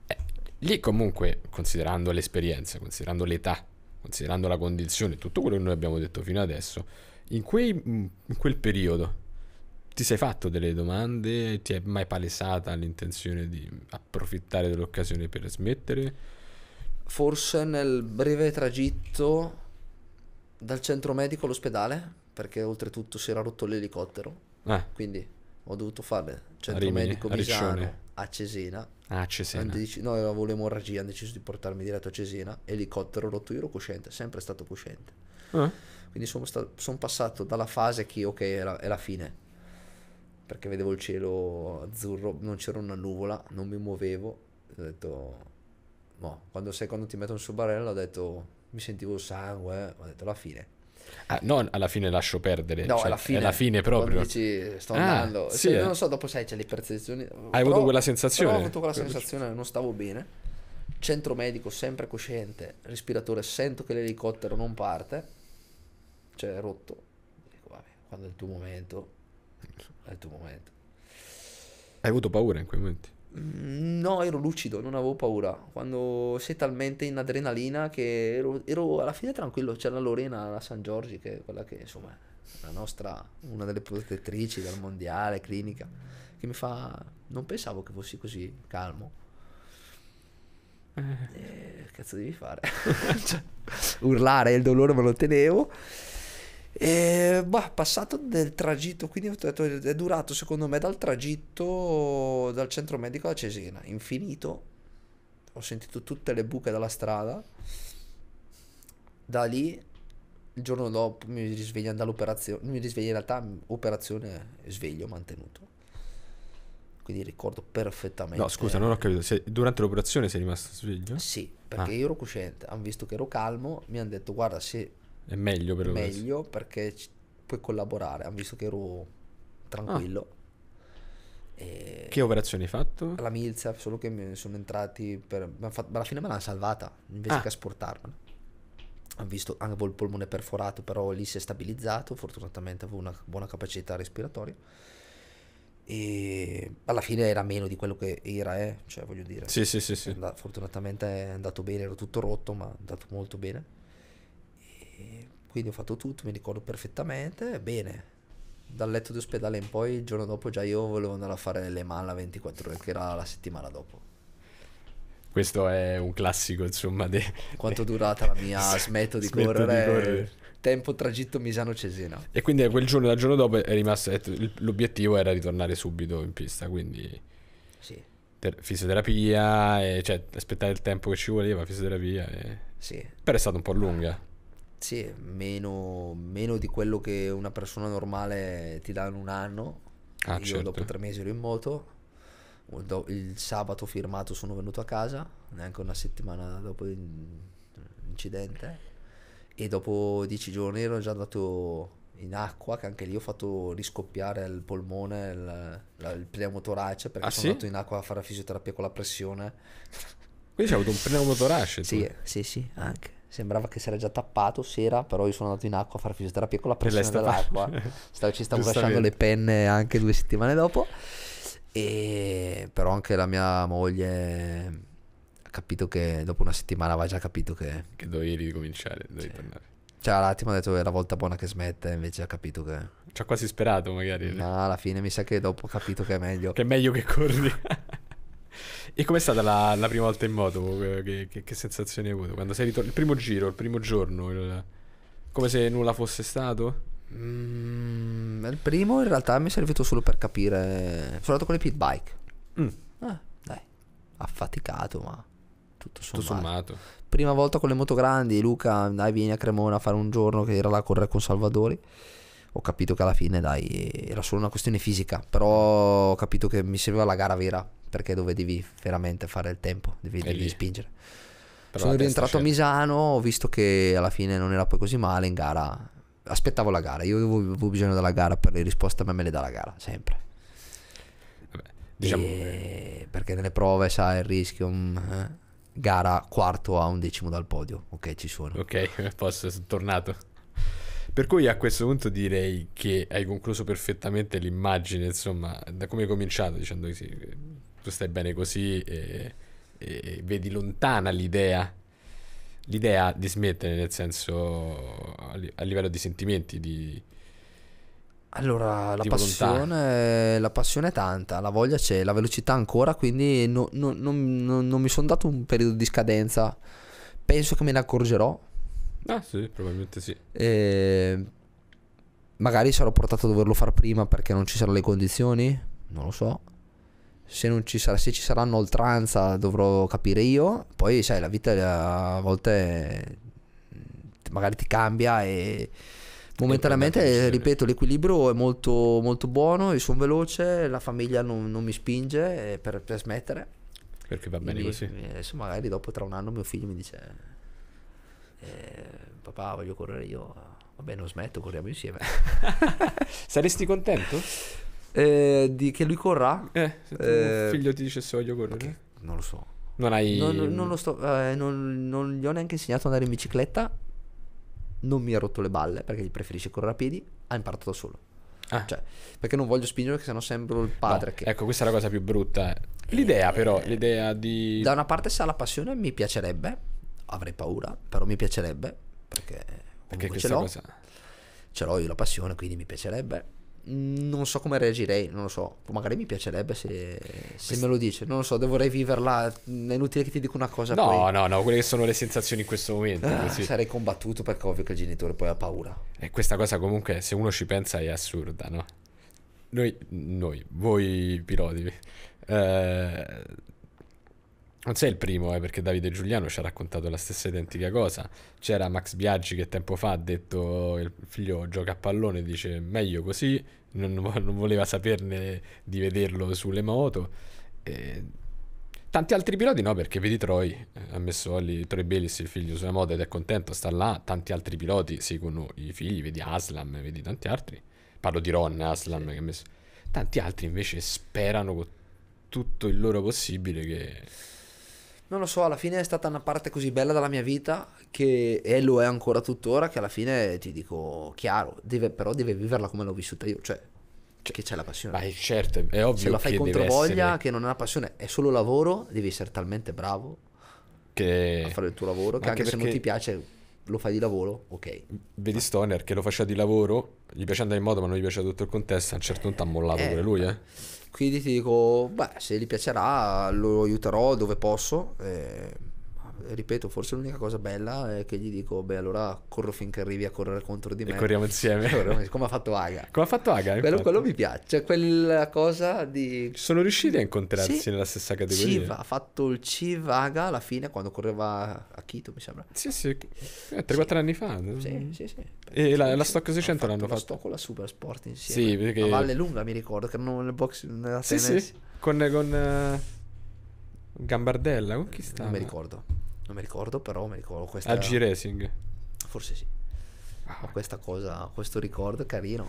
[SPEAKER 2] Eh, lì comunque, considerando l'esperienza, considerando l'età considerando la condizione e tutto quello che noi abbiamo detto fino adesso, in, quei, mm, in quel periodo ti sei fatto delle domande? Ti è mai palesata l'intenzione di approfittare dell'occasione per smettere? Forse nel breve tragitto dal centro medico all'ospedale,
[SPEAKER 1] perché oltretutto si era rotto l'elicottero, eh. quindi ho dovuto fare centro Arrivini, medico Misano, a Cesena. Ah, a Cesena. Dici, no, avevo l'emorragia, hanno deciso di portarmi diretto a Cesena, elicottero rotto, io ero cosciente, sempre stato cosciente. Ah. Quindi sono, stato, sono, passato dalla fase che, ok, era, la fine, perché vedevo il cielo azzurro, non c'era una nuvola, non mi muovevo, ho detto, no, quando, sei, quando ti mettono sul barello ho detto, mi sentivo sangue, eh, ho detto, la fine
[SPEAKER 2] Ah, no, alla fine lascio perdere. No, cioè, alla, fine, alla fine. proprio. Dici, sto ah, andando. Sì, cioè, eh. Non
[SPEAKER 1] so, dopo sai, c'è le percezioni. Hai però, avuto quella sensazione? ho avuto quella sensazione, non stavo bene. Centro medico sempre cosciente, respiratore, sento che l'elicottero non parte, cioè è rotto. Dico, vabbè, quando è il tuo momento, è il tuo momento.
[SPEAKER 2] Hai avuto paura in quei momenti?
[SPEAKER 1] Mm, no, ero lucido, non avevo paura. Quando sei talmente in adrenalina che ero, ero alla fine tranquillo. C'è la Lorena, la San Giorgi, che è quella che insomma è la nostra, una delle protettrici del mondiale, clinica, che mi fa... Non pensavo che fossi così calmo. Eh, eh cazzo devi fare? cioè, urlare il dolore me lo tenevo. E bah, passato del tragitto, quindi è durato secondo me dal tragitto dal centro medico a Cesena, infinito. Ho sentito tutte le buche dalla strada. Da lì, il giorno dopo, mi risveglio dall'operazione. Mi risveglio in realtà, operazione sveglio mantenuto. Quindi ricordo perfettamente. No, scusa, non
[SPEAKER 2] ho capito. Se, durante l'operazione sei rimasto sveglio? Sì, ah. perché ah.
[SPEAKER 1] io ero cosciente. Hanno visto che ero calmo, mi hanno detto, guarda, se
[SPEAKER 2] è meglio per loro. Meglio
[SPEAKER 1] perché c- puoi collaborare, hanno visto che ero tranquillo. Ah. E
[SPEAKER 2] che operazioni hai fatto?
[SPEAKER 1] La Milza, solo che mi sono entrati per... Fatto, alla fine me l'hanno salvata, invece ah. che asportarmela. Hanno visto, avevo il polmone perforato, però lì si è stabilizzato, fortunatamente avevo una buona capacità respiratoria. E alla fine era meno di quello che era, eh? cioè voglio dire. Sì, sì, sì, sì. Andato, fortunatamente è andato bene, ero tutto rotto, ma è andato molto bene quindi ho fatto tutto, mi ricordo perfettamente, bene. Dal letto di ospedale in poi, il giorno dopo già io volevo andare a fare le mala 24 ore, che era la settimana dopo.
[SPEAKER 2] Questo è un classico, insomma. De... Quanto è
[SPEAKER 1] durata la mia smetto di, smetto correre, di correre. Tempo tragitto Misano-Cesena.
[SPEAKER 2] E quindi quel giorno, dal giorno dopo, è rimasto. L'obiettivo era ritornare subito in pista. Quindi. Sì. Ter- fisioterapia, e, cioè aspettare il tempo che ci voleva, fisioterapia. E... Sì. Però è stata un po' lunga
[SPEAKER 1] sì, meno, meno, di quello che una persona normale ti dà in un anno.
[SPEAKER 2] Ah, Io certo. dopo
[SPEAKER 1] tre mesi ero in moto, il sabato firmato sono venuto a casa, neanche una settimana dopo l'incidente e dopo dieci giorni ero già andato in acqua che anche lì ho fatto riscoppiare il polmone, il, il pneumotorace perché ah, sono sì? andato in acqua a fare la fisioterapia con la pressione. Quindi c'è avuto un pneumotorace? sì, sì, sì, anche sembrava che si era già tappato, sera, però io sono andato in acqua a fare fisioterapia con la pressione dell'acqua. Stavo, ci stavo lasciando le penne anche due settimane dopo. E però anche la mia moglie ha capito che dopo una settimana aveva già capito che... Che dovevi ricominciare, dovevi sì. tornare. Cioè all'attimo ha detto che è la volta buona che smette, invece ha capito che... Ci ha
[SPEAKER 2] quasi sperato
[SPEAKER 1] magari. No, alla fine mi sa che dopo ha capito che è meglio. che è meglio
[SPEAKER 2] che corri. E com'è stata la, la prima volta in moto? Eh, che, che, che sensazioni hai avuto? Quando sei ritornato? Il primo giro, il primo giorno, il... come se nulla fosse stato?
[SPEAKER 1] Mm, il primo in realtà mi è servito solo per capire. Sono andato con le pit bike.
[SPEAKER 2] Mm. Eh, dai,
[SPEAKER 1] affaticato, ma
[SPEAKER 2] tutto sommato. tutto sommato.
[SPEAKER 1] Prima volta con le moto grandi, Luca, dai, vieni a Cremona a fare un giorno che era la correre con Salvadori ho capito che alla fine dai era solo una questione fisica però ho capito che mi serviva la gara vera perché dove devi veramente fare il tempo devi, devi spingere però sono rientrato a Misano ho visto che alla fine non era poi così male in gara aspettavo la gara io avevo, bisogno della gara per le risposte ma me le dà la gara sempre Vabbè, diciamo e... perché nelle prove sai il rischio mh, mm, eh, gara quarto a
[SPEAKER 2] un dal podio ok ci sono ok posso sono tornato per cui a questo punto direi che hai concluso perfettamente l'immagine, insomma, da come hai cominciato dicendo che sì, tu stai bene così e, e vedi lontana l'idea l'idea di smettere, nel senso a, livello di sentimenti, di...
[SPEAKER 1] Allora, la, passione, la passione, è tanta, la voglia c'è, la velocità ancora, quindi no, no, no, non mi sono dato un periodo di scadenza. Penso che me ne accorgerò
[SPEAKER 2] Ah sì, probabilmente sì.
[SPEAKER 1] E magari sarò portato a doverlo fare prima perché non ci saranno le condizioni, non lo so. Se, non ci, sarà, se ci saranno oltranza dovrò capire io. Poi sai, la vita eh, a volte mm, magari ti cambia e momentaneamente ripeto l'equilibrio è molto, molto buono io sono veloce la famiglia non, non mi spinge eh, per, per, smettere perché va bene Quindi, così adesso eh, magari dopo tra un anno mio figlio mi dice eh, papà voglio correre io, vabbè non smetto, corriamo insieme.
[SPEAKER 2] Saresti contento? Eh, di che lui corra? Eh, se tuo eh, figlio ti dice se voglio correre. Okay, non lo so. Non hai... Non, non, lo sto, eh, non,
[SPEAKER 1] non gli ho neanche insegnato ad andare in bicicletta, non mi ha rotto le balle perché gli preferisce correre a piedi, ha imparato da solo. Ah. Cioè, perché non voglio spingere che sennò sembro il padre. No, che... Ecco, questa è la cosa più brutta. L'idea, eh, però, l'idea di. Da una parte, se ha la passione, mi piacerebbe avrei paura, però mi piacerebbe perché, perché ce l'ho. Cosa... Ce l'ho io la passione, quindi mi piacerebbe. Mm, non so come reagirei, non lo so. Magari mi piacerebbe se, se me lo dice. Non lo so, dovrei viverla. Mm, è inutile che ti dica una cosa. No, poi. no,
[SPEAKER 2] no, quelle che sono le sensazioni in questo momento. Ah, sarei combattuto perché ovvio che il genitore poi ha paura. E questa cosa comunque, se uno ci pensa, è assurda, no? Noi, noi voi piloti, eh, non sei il primo, eh, perché Davide Giuliano ci ha raccontato la stessa identica cosa. C'era Max Biaggi che tempo fa ha detto: Il figlio gioca a pallone, dice meglio così. Non, non voleva saperne di vederlo sulle moto. E... Tanti altri piloti no, perché vedi Troy, eh, ha messo lì Troy Bellis, il figlio sulla moto ed è contento, sta là. Tanti altri piloti seguono i figli, vedi Aslam, vedi tanti altri. Parlo di Ron Aslam sì. che ha messo. Tanti altri invece sperano con tutto il loro possibile che
[SPEAKER 1] non lo so, alla fine è stata una parte così bella della mia vita che, e lo è ancora tuttora, che alla fine ti dico, chiaro, deve, però deve viverla come l'ho vissuta io, cioè, cioè che c'è la passione. Beh, certo, è ovvio. Se la fai contro voglia, essere... che non è una passione, è solo lavoro, devi essere talmente bravo che... a fare il tuo
[SPEAKER 2] lavoro, Ma che anche, perché... se non ti
[SPEAKER 1] piace lo fai di lavoro, ok.
[SPEAKER 2] Vedi Stoner che lo faceva di lavoro, gli piace andare in moto, ma non gli piace tutto il contesto, a un certo punto ha mollato eh, pure lui, eh. eh. Quindi ti dico, beh,
[SPEAKER 1] se gli piacerà lo aiuterò dove posso. E eh, ripeto, forse l'unica cosa bella è che gli dico, beh allora corro finché arrivi a correre contro di me. E corriamo insieme. come ha fatto Aga.
[SPEAKER 2] Come ha fatto Aga. Quello, quello, mi
[SPEAKER 1] piace, quella cosa di... sono riusciti a incontrarsi sì. nella stessa categoria. Civ, ha fatto il Civ Aga alla fine quando correva a Quito, mi sembra. Sì, sì, eh, 3-4 sì. anni fa. Sì, sì, sì. E la, la Stock 600 l'hanno fatto? La Stock con la Super Sport insieme. Sì, perché... La Valle Lunga mi ricordo, che erano nel box... Nella sì, tennis.
[SPEAKER 2] sì, con... con uh... Gambardella, con chi stava? Non mi
[SPEAKER 1] ricordo. Non mi ricordo, però mi ricordo questa. AG Racing? Forse sì. Ah. Ho questa cosa, questo ricordo carino.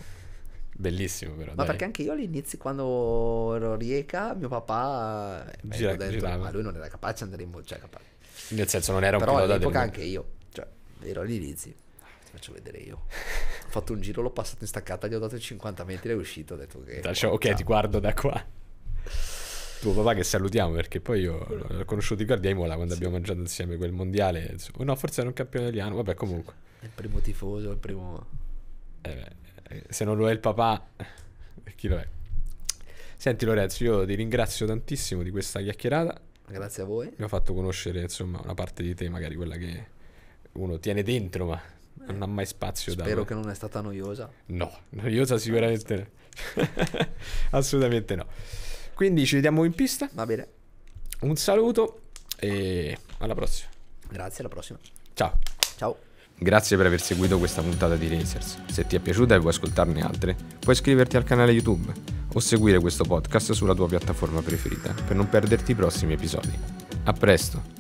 [SPEAKER 2] Bellissimo, però. Ma dai. perché
[SPEAKER 1] anche io all'inizio, quando ero rieca, mio papà eh, mi Gira, detto, girava. ma lui non era capace di andare in cioè, capace.
[SPEAKER 2] Nel senso, non era un però pilota all'epoca del... anche io, cioè, ero
[SPEAKER 1] all'inizio. Ti faccio vedere io. ho fatto un giro, l'ho passato in staccata, gli ho dato 50 metri, è uscito. Ho detto che. Okay,
[SPEAKER 2] ok, ti guardo da qua tuo papà che salutiamo perché poi io l'ho conosciuto di Guardiaimola quando sì. abbiamo mangiato insieme quel mondiale. Oh, no, forse era un campione italiano, vabbè comunque. Il primo tifoso, il primo... Eh beh, eh, se non lo è il papà, eh, chi lo è? Senti Lorenzo, io ti ringrazio tantissimo di questa chiacchierata.
[SPEAKER 1] Grazie a voi.
[SPEAKER 2] Mi ha fatto conoscere insomma una parte di te, magari quella che uno tiene dentro, ma eh, non ha mai spazio spero da. Spero che
[SPEAKER 1] non è stata noiosa.
[SPEAKER 2] No, noiosa sicuramente no. Assolutamente no. Quindi ci vediamo in pista. Va bene. Un saluto e alla prossima. Grazie, alla prossima. Ciao. Ciao. Grazie per aver seguito questa puntata di Razers. Se ti è piaciuta e vuoi ascoltarne altre, puoi iscriverti al canale YouTube o seguire questo podcast sulla tua piattaforma preferita per non perderti i prossimi episodi. A presto!